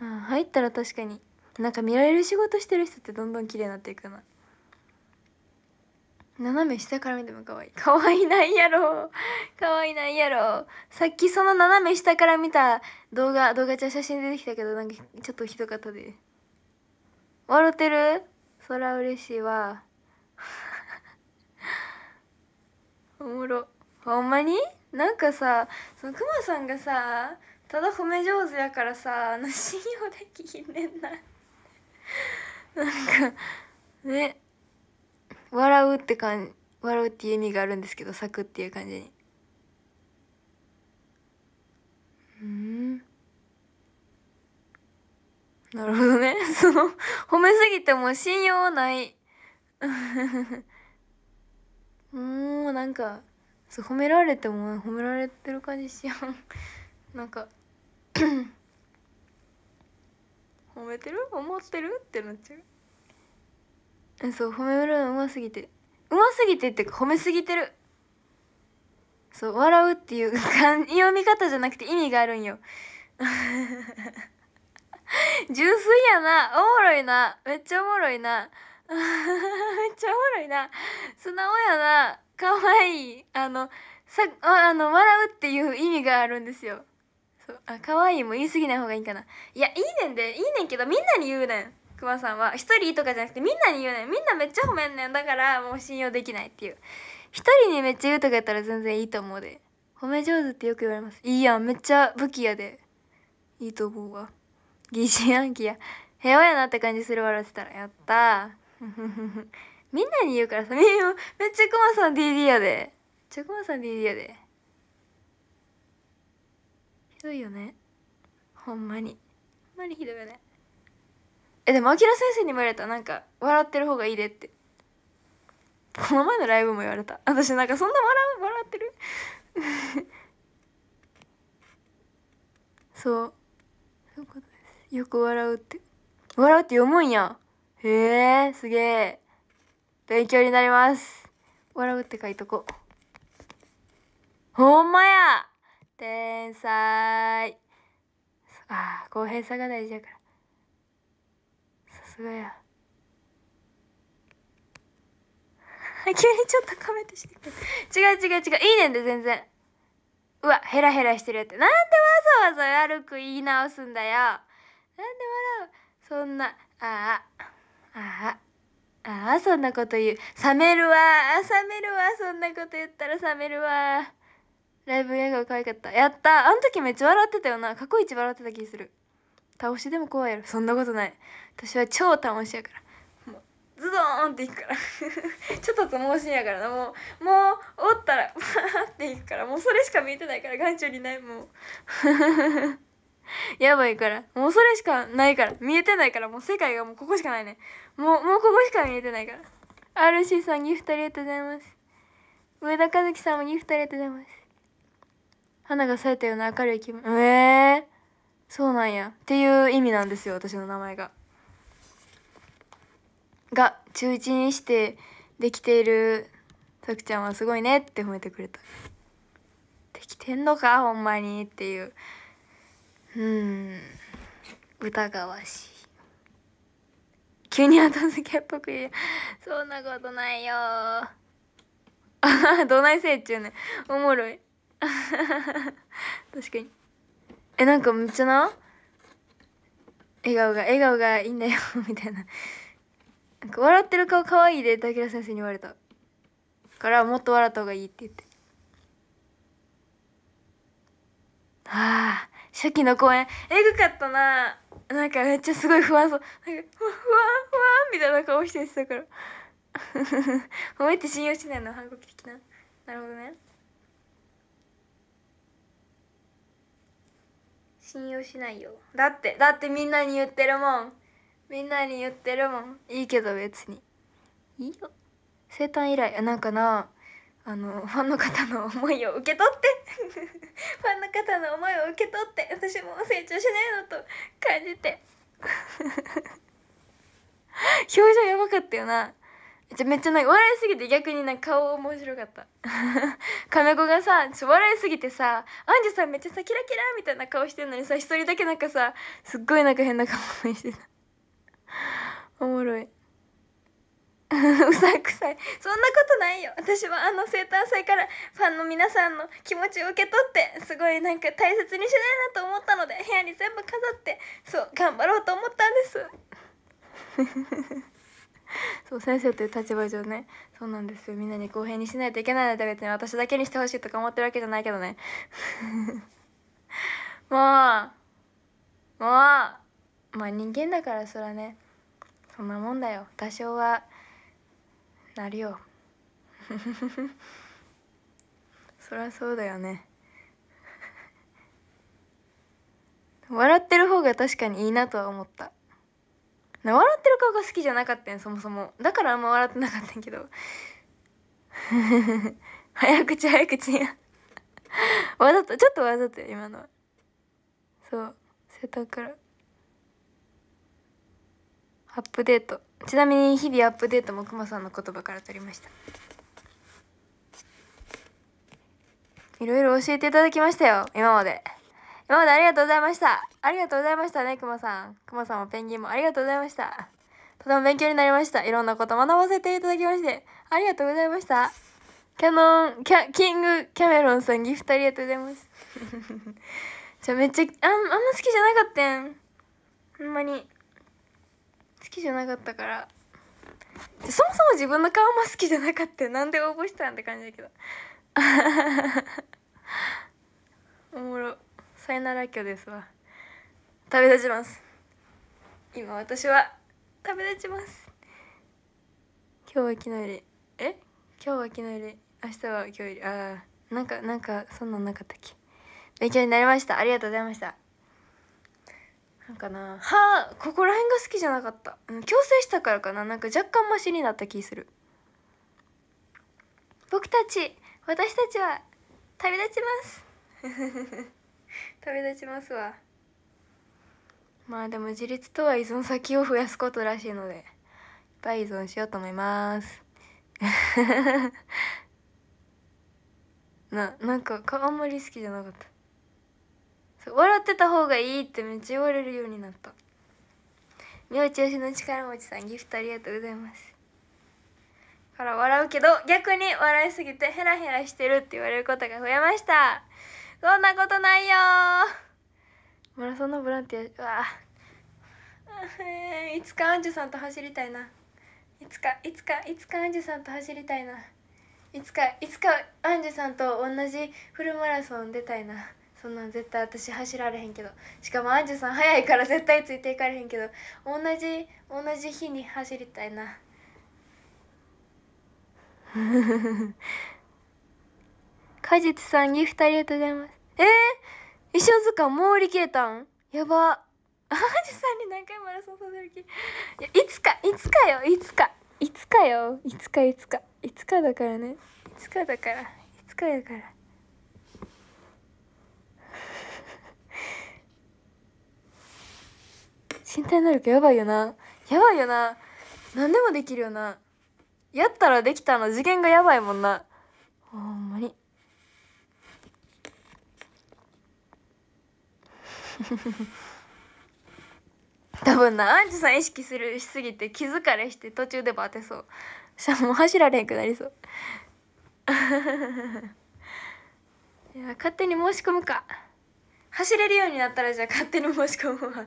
あ入ったら確かになんか見られる仕事してる人ってどんどん綺麗になっていくな斜め下から見ても可愛い 可愛いないやろ可愛いないやろさっきその斜め下から見た動画動画じゃ写真出てきたけどなんかちょっとひどかったで笑ってるそら嬉しいわ おもろほんまになんかさそのクマさんがさただ褒め上手やからさあの信用できひんねんななんかね笑うって感じ笑うっていう意味があるんですけど咲くっていう感じにうんなるほどね その褒めすぎても信用ない ううなんかそう褒められても褒められてる感じしやん なんか 褒めてる思ってるってなっちゃうそう褒めるのうますぎてうますぎてってか褒めすぎてるそう笑うっていう読 み方じゃなくて意味があるんよ 純粋やなおもろいなめっちゃおもろいなめっちゃおもろいな素直やなかわいいあのさあの笑うっていう意味があるんですよそうあ可愛いも言い過ぎない方がいいかないやいいねんでいいねんけどみんなに言うねんくまさんは1人とかじゃなくてみんなに言うねんみんなめっちゃ褒めんねんだからもう信用できないっていう1人にめっちゃ言うとかやったら全然いいと思うで褒め上手ってよく言われますいいやんめっちゃ武器やでいいと思うわ疑心暗鬼や平和やなって感じする笑ってたらやったーみんなに言うからさみんなめっちゃクマさん DD やでめっちゃクマさん DD やでひどいよねほんまにほんまにひどいよねえでもあきら先生にも言われたなんか笑ってる方がいいでってこの前のライブも言われた私なんかそんな笑う笑ってる そうそういうことですよく笑うって笑うって読むんやへえすげえ勉強になります。笑うって書いとこ。ほんまや天才ああ、公平さが大事やから。さすがや。急にちょっとカメてしてくれ。違う違う違う。いいねんで、全然。うわ、ヘラヘラしてるやつ。なんでわざわざ悪く言い直すんだよ。なんで笑うそんな、ああ、ああ。ああ、そんなこと言う。冷めるわ冷めるわそんなこと言ったら冷めるわライブ映画可愛かった。やったあの時めっちゃ笑ってたよな。過去一笑ってた気する。倒しでも怖いやろ。そんなことない。私は超倒しやから。もう、ズドーンっていくから。ちょっとつ申しやからな。もう、もう、おったら、パーっていくから。もうそれしか見えてないから、眼中にない、もう。やばいから。もうそれしかないから。見えてないから。もう世界がもうここしかないね。もう、もうここしか見えてないから。RC さんギフトありがとうございます。上田和樹さんもギフトありがとうございます。花が咲いたような明るい気分。ええー、そうなんや。っていう意味なんですよ、私の名前が。が、中1にしてできているさくちゃんはすごいねって褒めてくれた。できてんのかほんまにっていう。うん疑わしい急に後付けっぽく言うそんなことないよあ どないせいっちゅうねおもろい 確かにえなんかめっちゃな笑顔が笑顔がいいんだよ みたいななんか笑ってる顔可愛いで武田先生に言われたからもっと笑った方がいいって言ってああ初期の公演えぐかったななんかめっちゃすごい不安そうなんかふわふわふわみたいな顔してたから 褒めて信用しないの反抗期的ななるほどね信用しないよだってだってみんなに言ってるもんみんなに言ってるもんいいけど別にいいよ生誕以来あなんかなあのファンの方の思いを受け取って ファンの方の思いを受け取って私も成長しないのと感じて 表情やばかったよなめちゃめちゃなんか笑いすぎて逆になんか顔面白かった亀 子がさちょ笑いすぎてさアンジュさんめっちゃさキラキラみたいな顔してんのにさ一人だけなんかさすっごいなんか変な顔してたおもろい うさくさいそんなことないよ私はあの生誕祭からファンの皆さんの気持ちを受け取ってすごいなんか大切にしないなと思ったので部屋に全部飾ってそう頑張ろうと思ったんです そう先生という立場上ねそうなんですよみんなに公平にしないといけないので別に私だけにしてほしいとか思ってるわけじゃないけどねもうもうまあ人間だからそらねそんなもんだよ多少はなるよ そりゃそうだよね 笑ってる方が確かにいいなとは思った笑ってる顔が好きじゃなかったんそもそもだからあんま笑ってなかったんけど 早口早口やわざとちょっとわざと今のはそう瀬戸らアップデートちなみに日々アップデートもくまさんの言葉から取りましたいろいろ教えていただきましたよ今まで今までありがとうございましたありがとうございましたねくまさんくまさんもペンギンもありがとうございましたとても勉強になりましたいろんなこと学ばせていただきましてありがとうございましたキャノンキャキングキャメロンさんギフトありがとうございます じゃめっちゃあんあんま好きじゃなかったんほんまにきじゃなかったからそもそも自分の顔も好きじゃなかったなんで応募したんって感じだけど おもろさよなら今日ですわ食べ立ちます今私は食べ立ちます今日は昨日よりえ今日は昨日より明日は今日よりああなんかなんかそんなんなかったっけ勉強になりましたありがとうございましたなんかな歯ここら辺が好きじゃなかった、うん、矯正したからかななんか若干マシになった気する僕たち私たちは旅立ちます 旅立ちますわまあでも自立とは依存先を増やすことらしいのでいっぱい依存しようと思います ななんかあんまり好きじゃなかった笑ってた方がいいってめっちゃ言われるようになった明治吉の力持ちさんギフトありがとうございますから笑うけど逆に笑いすぎてヘラヘラしてるって言われることが増えましたそんなことないよマラソンのボランティアうわ いつかアンジュさんと走りたいないつかいつかいつかアンジュさんと走りたいないつかいつかアンジュさんと同じフルマラソン出たいなそんな絶対私走られへんけどしかもアンジュさん早いから絶対ついていかれへんけど同じ同じ日に走りたいな 果実さんギフトありがとうございますえー、衣装図鑑もう売り切れたんやばアンジュさんに何回マラソンさせる気いやいつかいつかよいつかいつかよいつかいつかいつかだからねいつかだからいつかだから身体能力やばいよなやばいよな何でもできるよなやったらできたの次元がやばいもんなほんまに 多分なアンチさん意識するしすぎて気疲れして途中でバテそうしたらもう走られへんくなりそう いや勝手に申し込むか走れるようになったらじゃあ勝手に申し込むわ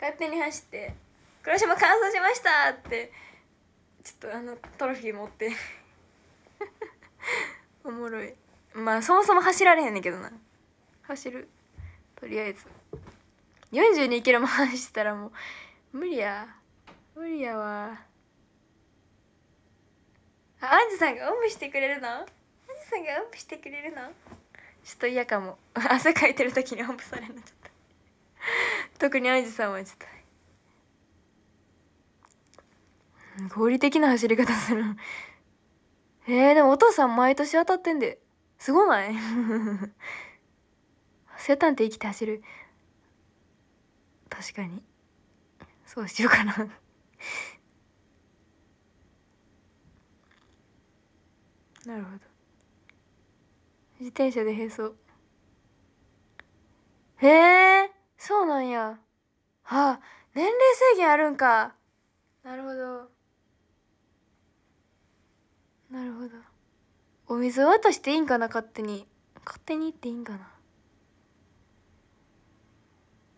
勝手に走って「黒島完走しました!」ってちょっとあのトロフィー持って おもろいまあそもそも走られへんねんけどな走るとりあえず42キロも走ったらもう無理や無理やわあアンジュさんがおんぶしてくれるのアンジュさんがおんぶしてくれるのちょっと嫌かも汗かいてる時におんぶされるのちょっと 特に愛知さんはちょっと合理的な走り方する えー、でもお父さん毎年当たってんですごない セタンって生きて走る確かにそうしようかななるほど自転車で並走へえそうなんやあ年齢制限あるんかなるほどなるほどお水を渡していいんかな勝手に勝手にっていいんかな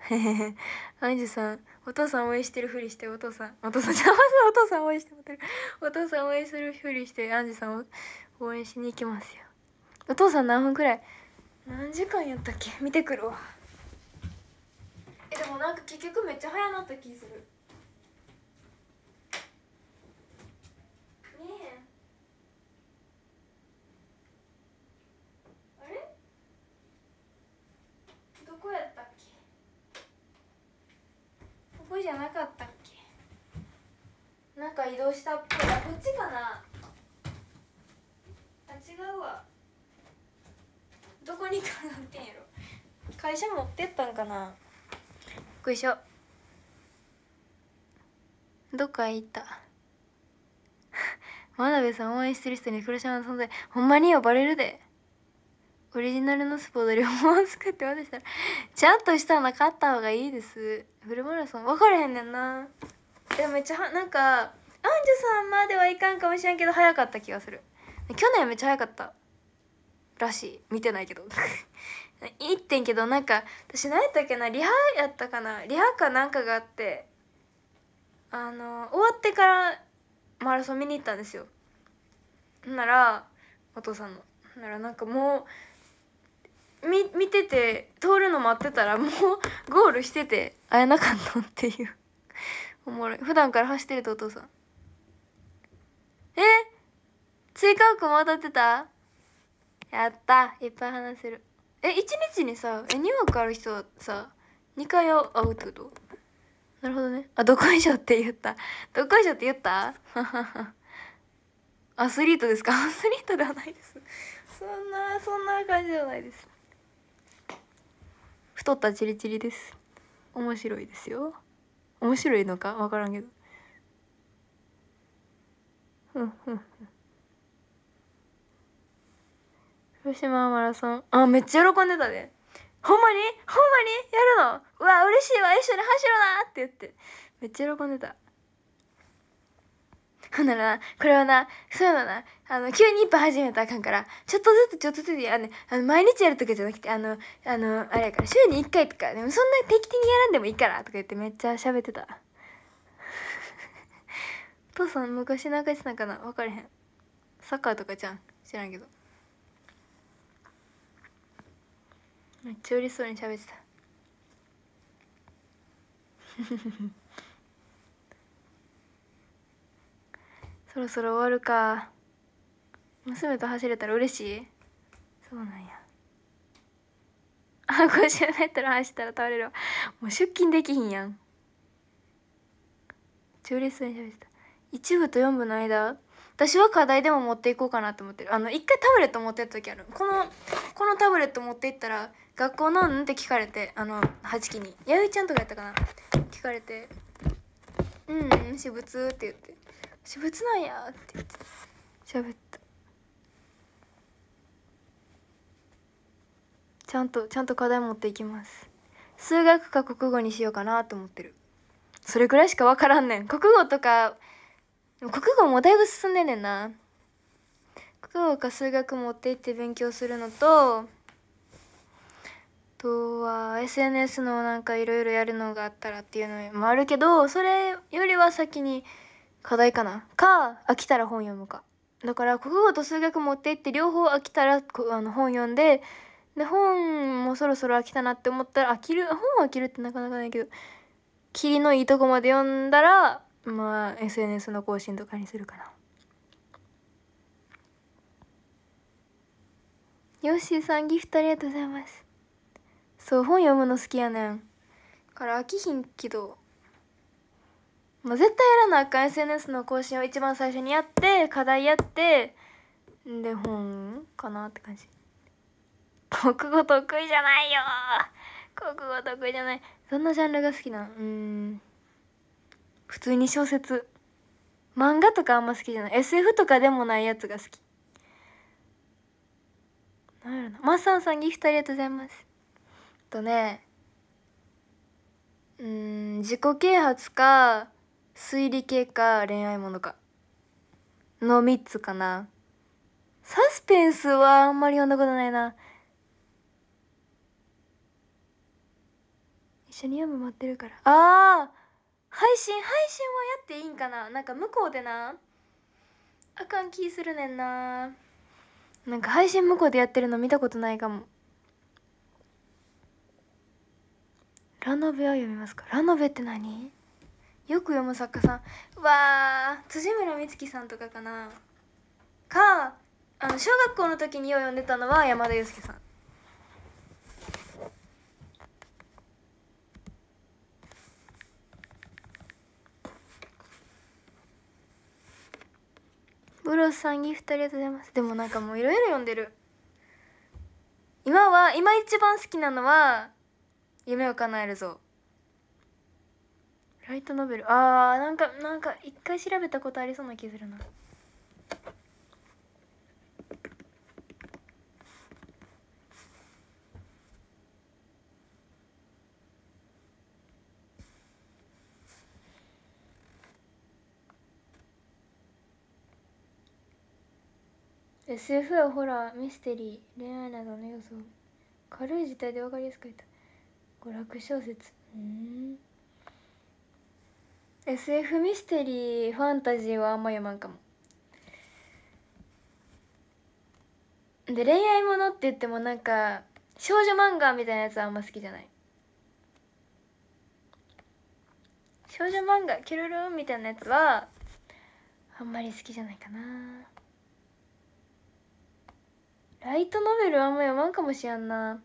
へへへアンジュさんお父さん応援してるふりしてお父さんお父さん邪魔するお父さん応援してもてるお父さん応援するふりしてアンジュさんを応援しに行きますよお父さん何分くらい何時間やったっけ見てくるわなんか結局めっちゃ早なった気する見えへんあれどこやったっけここじゃなかったっけなんか移動したっぽこっちかなあ違うわどこに行かなってんやろ会社持ってったんかなこいしょどっか行った 真鍋さん応援してる人に黒島の存在ほんまに呼ばれるでオリジナルのスポドリをもう作って渡したらちゃんとしたのかった方がいいですフルマラソン分からへんねんなでもめっちゃなんかアンジュさんまではいかんかもしれんけど早かった気がする去年めっちゃ早かったらしい見てないけど 言ってんけどなんか私何やったっけなリハやったかなリハかなんかがあってあの終わってからマラソン見に行ったんですよならお父さんのならなんかもうみ見てて通るの待ってたらもうゴールしてて会えなかったっていうおもろい普段から走ってるとお父さんえ追加枠も当たってたやったいっぱい話せるえ一日にさえ2億ある人はさ2回会うってことなるほどねあどこ以上って言ったどこ以上って言った アスリートですかアスリートではないですそんなそんな感じではないです太ったチリチリです面白いですよ面白いのか分からんけどふんうんうん広島マラソンあめっちゃ喜んでたでほんまにほんまにやるのうわ嬉しいわ一緒に走ろうなって言ってめっちゃ喜んでたほんならな、これはな、そういうのな、あの、急に一歩始めたらあかんから、ちょっとずつちょっとずつ、あの、ね、あの毎日やるとかじゃなくて、あの、あの、あれやから、週に1回とか、でもそんな定期的にやらんでもいいから、とか言ってめっちゃ喋ってた。お父さん昔の赤しなんかなわかれへん。サッカーとかじゃん。知らんけど。めっちゃ嬉しそうに喋ってた そろそろ終わるか娘と走れたら嬉しいそうなんやあ 50m 走ったら倒れるもう出勤できひんやんめっちゃ嬉しそうに喋ってた1部と4部の間私は課題でも持っていこうかなと思ってるあの一回タブレット持ってった時あるこのこのタブレット持っていったら「学校なん?」って聞かれてあの8期に弥生ちゃんとかやったかな聞かれて「うん、うん、私物」って言って「私物なんや」って言って喋ったちゃんとちゃんと課題持っていきます数学か国語にしようかなと思ってるそれぐらいしか分からんねん国語とか国語もだいぶ進んでんねんな国語か数学持って行って勉強するのととは SNS のなんかいろいろやるのがあったらっていうのもあるけどそれよりは先に課題かなか飽きたら本読むかだから国語と数学持って行って両方飽きたらあの本読んでで本もそろそろ飽きたなって思ったら飽きる本飽きるってなかなかないけど霧のいいとこまで読んだらまあ SNS の更新とかにするかなヨッシーさんギフトありがとうございますそう本読むの好きやねんから飽きひんけどもう絶対やらなあかん SNS の更新を一番最初にやって課題やってで本かなって感じ国語得意じゃないよ国語得意じゃないどんなジャンルが好きなんうん普通に小説漫画とかあんま好きじゃない SF とかでもないやつが好きなるなマッサンさんギフトありがとうございますとねうん自己啓発か推理系か恋愛ものかの3つかなサスペンスはあんまり読んだことないな一緒に読む待ってるからああ配信配信はやっていいんかななんか向こうでなあかん気するねんななんか配信向こうでやってるの見たことないかもラノベは読みますかラノベって何よく読む作家さんわあ辻村美月さんとかかなかあの小学校の時によう読んでたのは山田裕介さんブロスさんギフトありがとうございますでもなんかもういろいろ読んでる今は今一番好きなのは「夢を叶えるぞ」ライトノベルあーなんかなんか一回調べたことありそうな気するな SF やホラーミステリー恋愛などの要素軽い時体で分かりやすく言った娯楽小説うん SF ミステリーファンタジーはあんま読まんかもで恋愛ものって言ってもなんか少女漫画みたいなやつはあんま好きじゃない少女漫画「キュルルン」みたいなやつはあんまり好きじゃないかなライトノベルあんま読まんかもしれんな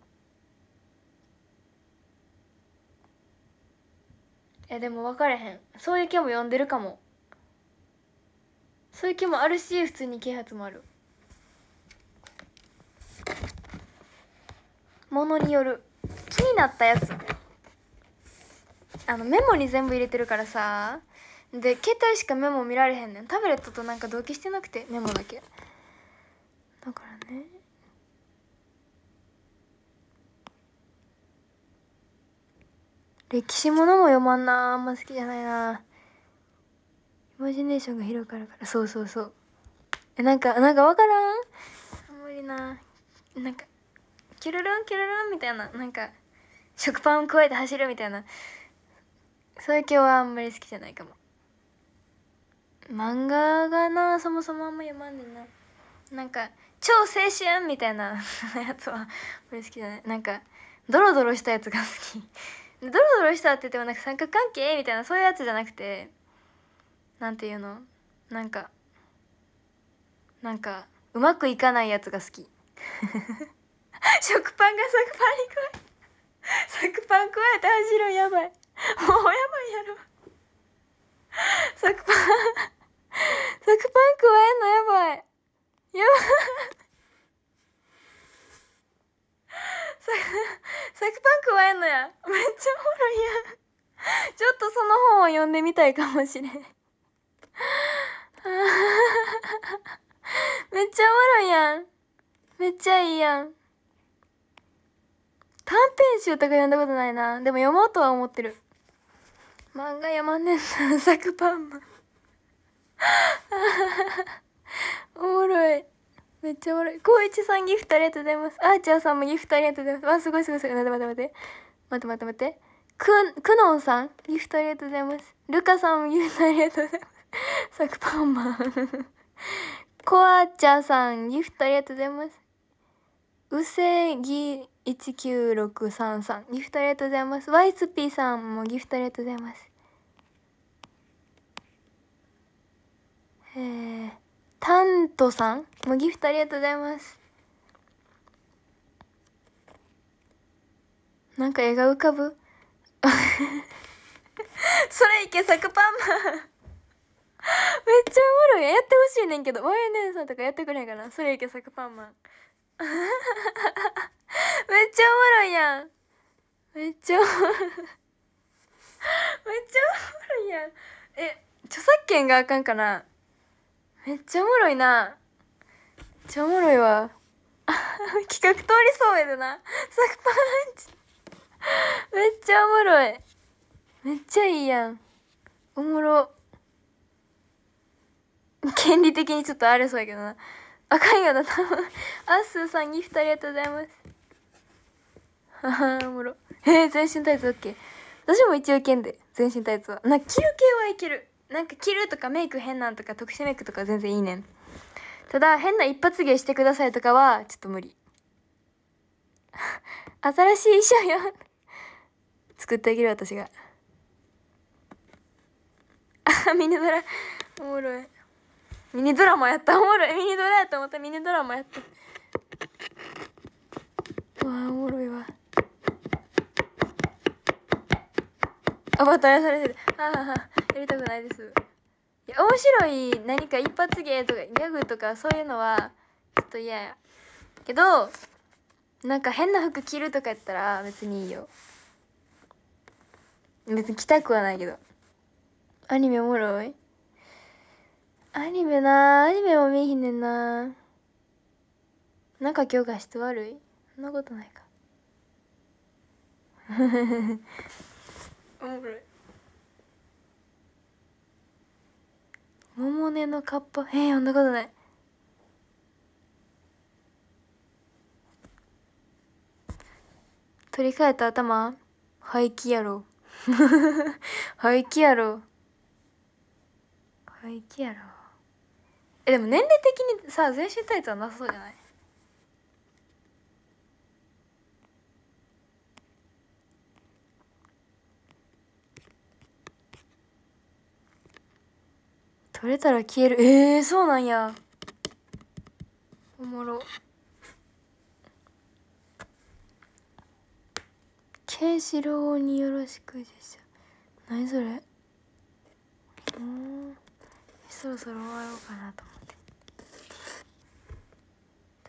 えでも分かれへんそういう系も読んでるかもそういう系もあるし普通に啓発もあるものによる気になったやつあのメモに全部入れてるからさで携帯しかメモ見られへんねんタブレットとなんか同期してなくてメモだけ。歴史ものも読まんなあんま好きじゃないなイマジネーションが広がるからそうそうそうえなんかなんか分からんあんまりななんかキュルルンキュルルンみたいななんか食パンを加えて走るみたいなそういう系はあんまり好きじゃないかも漫画がなそもそもあんま読まんでななんか超青春みたいな やつはあんまり好きじゃないなんかドロドロしたやつが好きドロドロしたって言ってもなんか三角関係みたいなそういうやつじゃなくてなんていうのなんかなんかうまくいかないやつが好き 食パンが食パンに食えパン加えて走るやばいもうやばいやろ食パン食パン加えんのやばいやばいサクパン加えんのやめっちゃおもろいやんちょっとその本を読んでみたいかもしれん めっちゃおもろいやんめっちゃいいやん短編集とか読んだことないなでも読もうとは思ってる漫画読まんねんなサク パンマン おもろいめっちゃ笑い。光一さんギフトありがとうございます。あーちゃんさんもギフトありがとうございます。わ、すごいすごいすごい。待って待って待って。待って待って待って。く、くのんさんギフトありがとうございます。ルカさんもギフトありがとうございます。サクパンマン。コアゃんさんギフトありがとうございます。うせぎ19633さんギフトありがとうございます。ワイスピーさんもギフトありがとうございます。えタントさんもギフトありがとうございますなんか絵が浮かぶ それいけ作パンマンめっちゃおもろいやってほしいねんけど YNN さんとかやってくれへんかなそれいけ作パンマン めっちゃおもろいやんめっちゃ めっちゃおもろいやんえ著作権があかんかなめっちゃおもろいなめっちゃおもろいわ 企画通りそうやでなサクパンチめっちゃおもろいめっちゃいいやんおもろ権利的にちょっとあれそうやけどなあかんよな多分アッスーさんギフトありがとうございますははおもろえー、全身タイツ OK 私も一応いけんで全身タイツはな着る系はいけるなんか着るとかメイク変なんとか特殊メイクとか全然いいねんただ変な一発芸してくださいとかはちょっと無理 新しい衣装よ作ってあげる私があ ミニドラおもろいミニドラマやったおもろいミニドラやと思ったミニドラマやったわあおもろいわアバターやされてて「はあはあやりたくないです」いや面白い何か一発芸とかギャグとかそういうのはちょっと嫌やけどなんか変な服着るとかやったら別にいいよ別に着たくはないけどアニメおもろいアニメなアニメも見えひんねんななんか今日画質悪いそんなことないか h も n g r y 桃のカッパえー、読んだことない。取り替えた頭廃棄やろ。廃棄やろ。廃棄やろ。え、でも年齢的にさ、全身タイツはなさそうじゃない取れたら消えるえー、そうなんやおもろケンシロウによろしくでしょ何それうんそろそろ終わろうかなと思って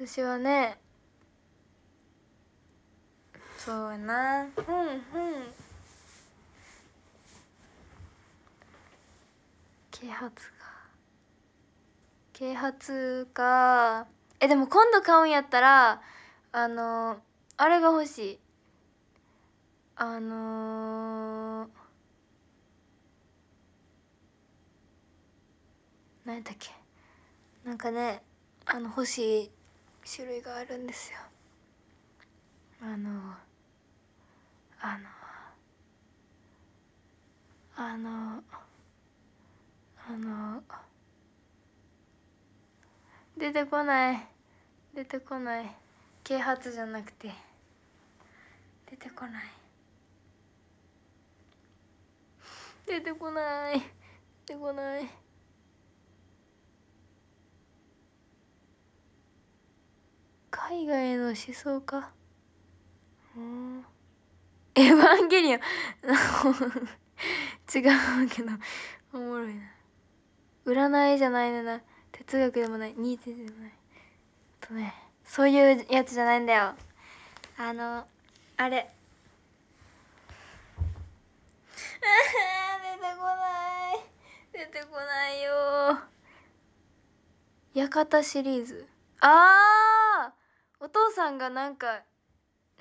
私はねそうやなうんうん啓発啓発かえでも今度買うんやったらあのあれが欲しいあのー、何だっけなんかねあの欲しい種類があるんですよあのあのあのあの出てこない出てこない啓発じゃなくて出てこない出てこない出てこない海外の思想家うんエヴァンゲリオン 違うけどおもろいな占いじゃないねな通学でもないニーズでもないとねそういうやつじゃないんだよあのあれ出てこない出てこないよ館シリーズあーお父さんがなんか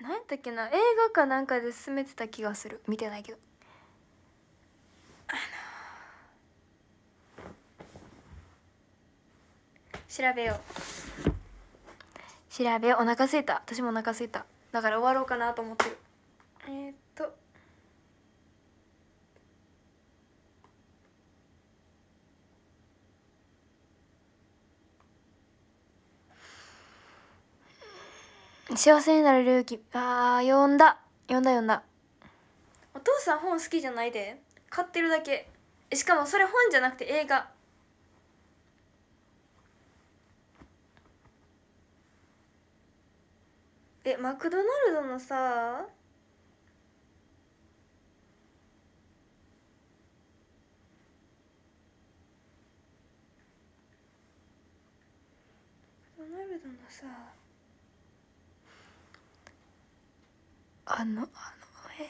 何やったっけな映画かなんかで進めてた気がする見てないけどあの調べよう調べようお腹すいた私もお腹すいただから終わろうかなと思ってるえー、っと幸せになれる勇気ああ読んだ読んだ読んだお父さん本好きじゃないで買ってるだけしかもそれ本じゃなくて映画えマクドナルドのさマクドナルドのさあのあのえ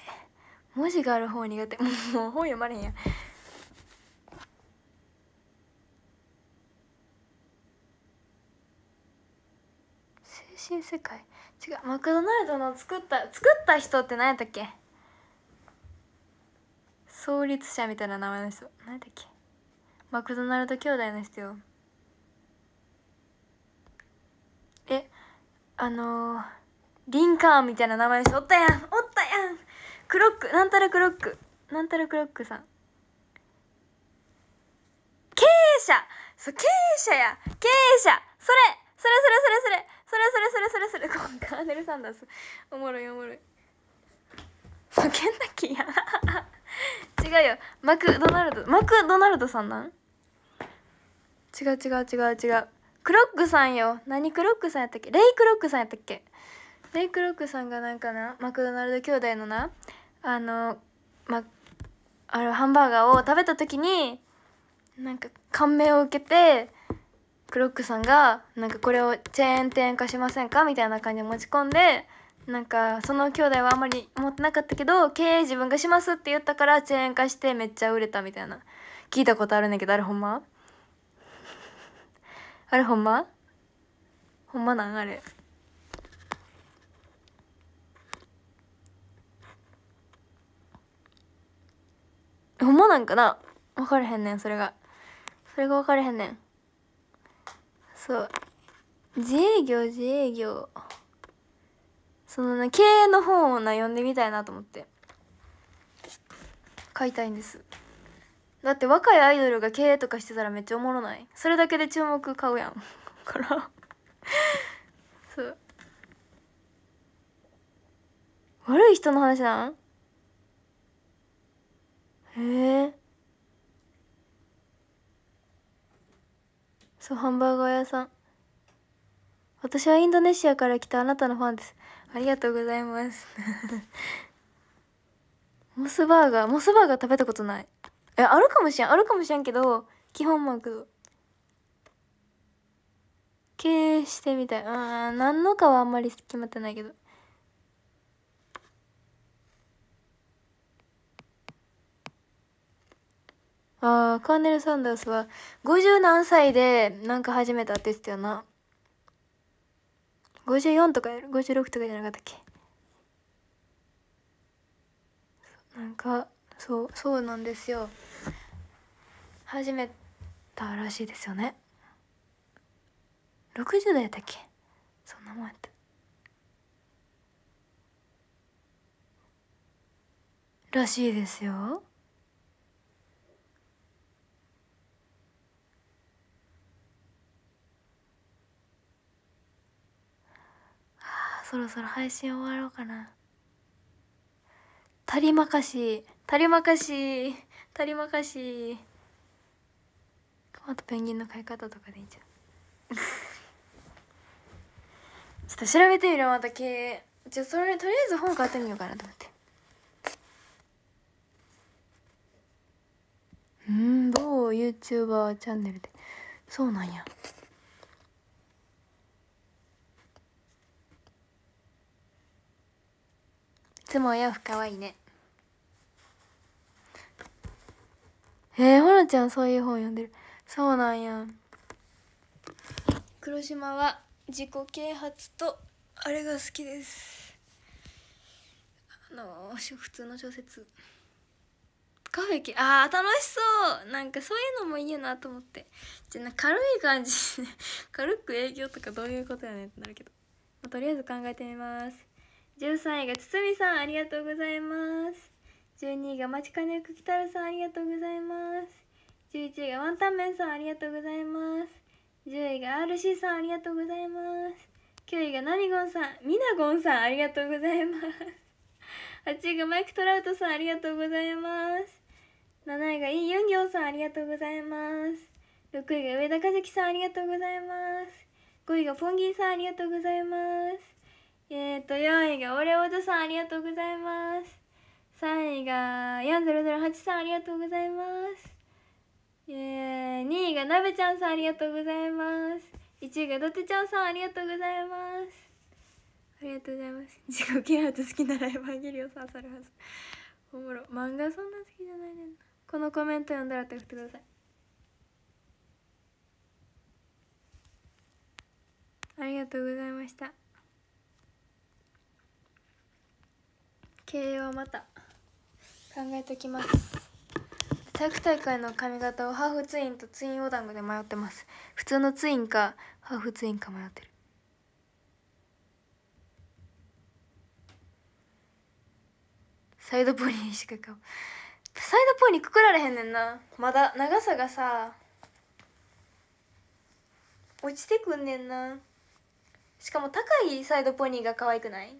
文字がある方苦手 もう本読まれへんや精神世界違うマクドナルドの作った作った人って何やったっけ創立者みたいな名前の人何やったっけマクドナルド兄弟の人よえあのー、リンカーンみたいな名前の人おったやんおったやんクロックなんたらクロックなんたらクロックさん経営者そう経営者や経営者それそれそれそれそれそれそれそれそれそれカー ネル・サンダースおもろいおもろい叫んだきや 違うよマクドナルドマクドナルドさんなん違う違う違う違うクロックさんよ何クロックさんやったっけレイクロックさんやったっけレイクロックさんがなんかなマクドナルド兄弟のなあのまあのハンバーガーを食べた時になんか感銘を受けてクロックさんがなんかこれをチェーン店化しませんかみたいな感じで持ち込んでなんかその兄弟はあんまり思ってなかったけど経営自分がしますって言ったからチェーン化してめっちゃ売れたみたいな聞いたことあるんだけどあれほんまあれほんまほんまなんあれほんまなんかな分かれへんねんそれがそれが分かれへんねんそう自営業自営業そのね経営の本を悩んでみたいなと思って買いたいんですだって若いアイドルが経営とかしてたらめっちゃおもろないそれだけで注目買うやん からそう悪い人の話なんへえそうハンバーガー屋さん私はインドネシアから来たあなたのファンですありがとうございます モスバーガーモスバーガー食べたことないえあるかもしれんあるかもしれんけど基本マークド経営してみたいうん何のかはあんまり決まってないけどああカーネル・サンダースは50何歳でなんか始めたって言ってたよな54とか56とかじゃなかったっけなんかそうそうなんですよ始めたらしいですよね60代やったっけそんなもんやったらしいですよそろそろ配信終わろうかなたりまかしたりまかしたりまかしとペンギンの飼い方とかでいいじゃん ちょっと調べてみるまた経営じゃあそれとりあえず本買ってみようかなと思ってうん某 YouTuber チャンネルでそうなんや雲よふかわいいねえー、ほらちゃんそういう本読んでるそうなんや黒島は自己啓発とあれが好きですあのー、普通の小説カフェきあー楽しそうなんかそういうのもいいなと思ってじゃな軽い感じ 軽く営業とかどういうことやねんってなるけど、まあ、とりあえず考えてみます13位がつつみさんありがとうございます12位がまちかねくきたるさんありがとうございます11位がワンタンメンさんありがとうございます10位が RC さんありがとうございます9位がナミゴンさんミナゴンさんありがとうございます8位がマイク・トラウトさんありがとうございます7位がイ・ユンギョンさんありがとうございます6位が上田和樹さんありがとうございます5位がポンギンさんありがとうございますえっ、ー、と4位がオレオズさんありがとうございます3位が4008さんありがとうございますえー、2位がなべちゃんさんありがとうございます1位がどてちゃんさんありがとうございますありがとうございます自己啓発好きならエヴァンゲリオさんさるはずおもろ漫画そんな好きじゃないねんなこのコメント読んだらってってくださいありがとうございました経営はまた考えときます体育大会の髪型をハーフツインとツインお団子で迷ってます普通のツインかハーフツインか迷ってるサイドポニーしかかサイドポニーくくられへんねんなまだ長さがさ落ちてくんねんなしかも高いサイドポニーが可愛くない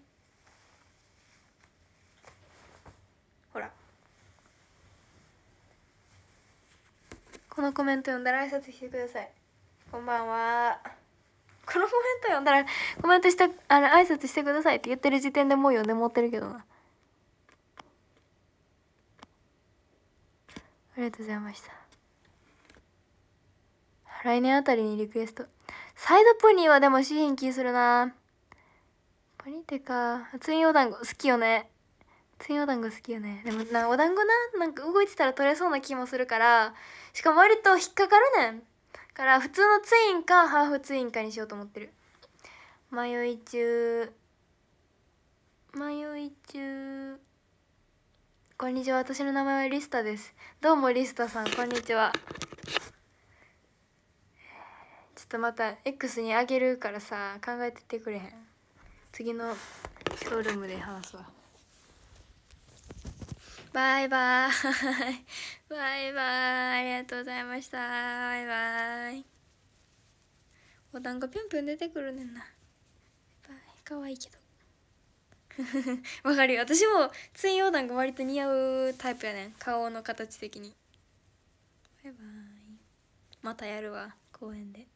このコメント読んだら挨拶してくださいこんばんはこのコメント読んだらコメントしてあの挨拶してくださいって言ってる時点でもう読んでもってるけどなありがとうございました来年あたりにリクエストサイドポニーはでもしひん気するなポニーテかツインお団子好きよねつお団子好きよねでもなお団子ななんか動いてたら取れそうな気もするからしかも割と引っかかるねんから普通のツインかハーフツインかにしようと思ってる迷い中迷い中こんにちは私の名前はリスタですどうもリスタさんこんにちはちょっとまた X にあげるからさ考えててくれへん次のショールームで話すわバイバイ。バイバイ。ありがとうございました。バイバイ。お団子ぴょんぴょん出てくるねんな。可愛いけど。わかるよ。私もツインお団子割と似合うタイプやねん。顔の形的に。バイバイ。またやるわ、公園で。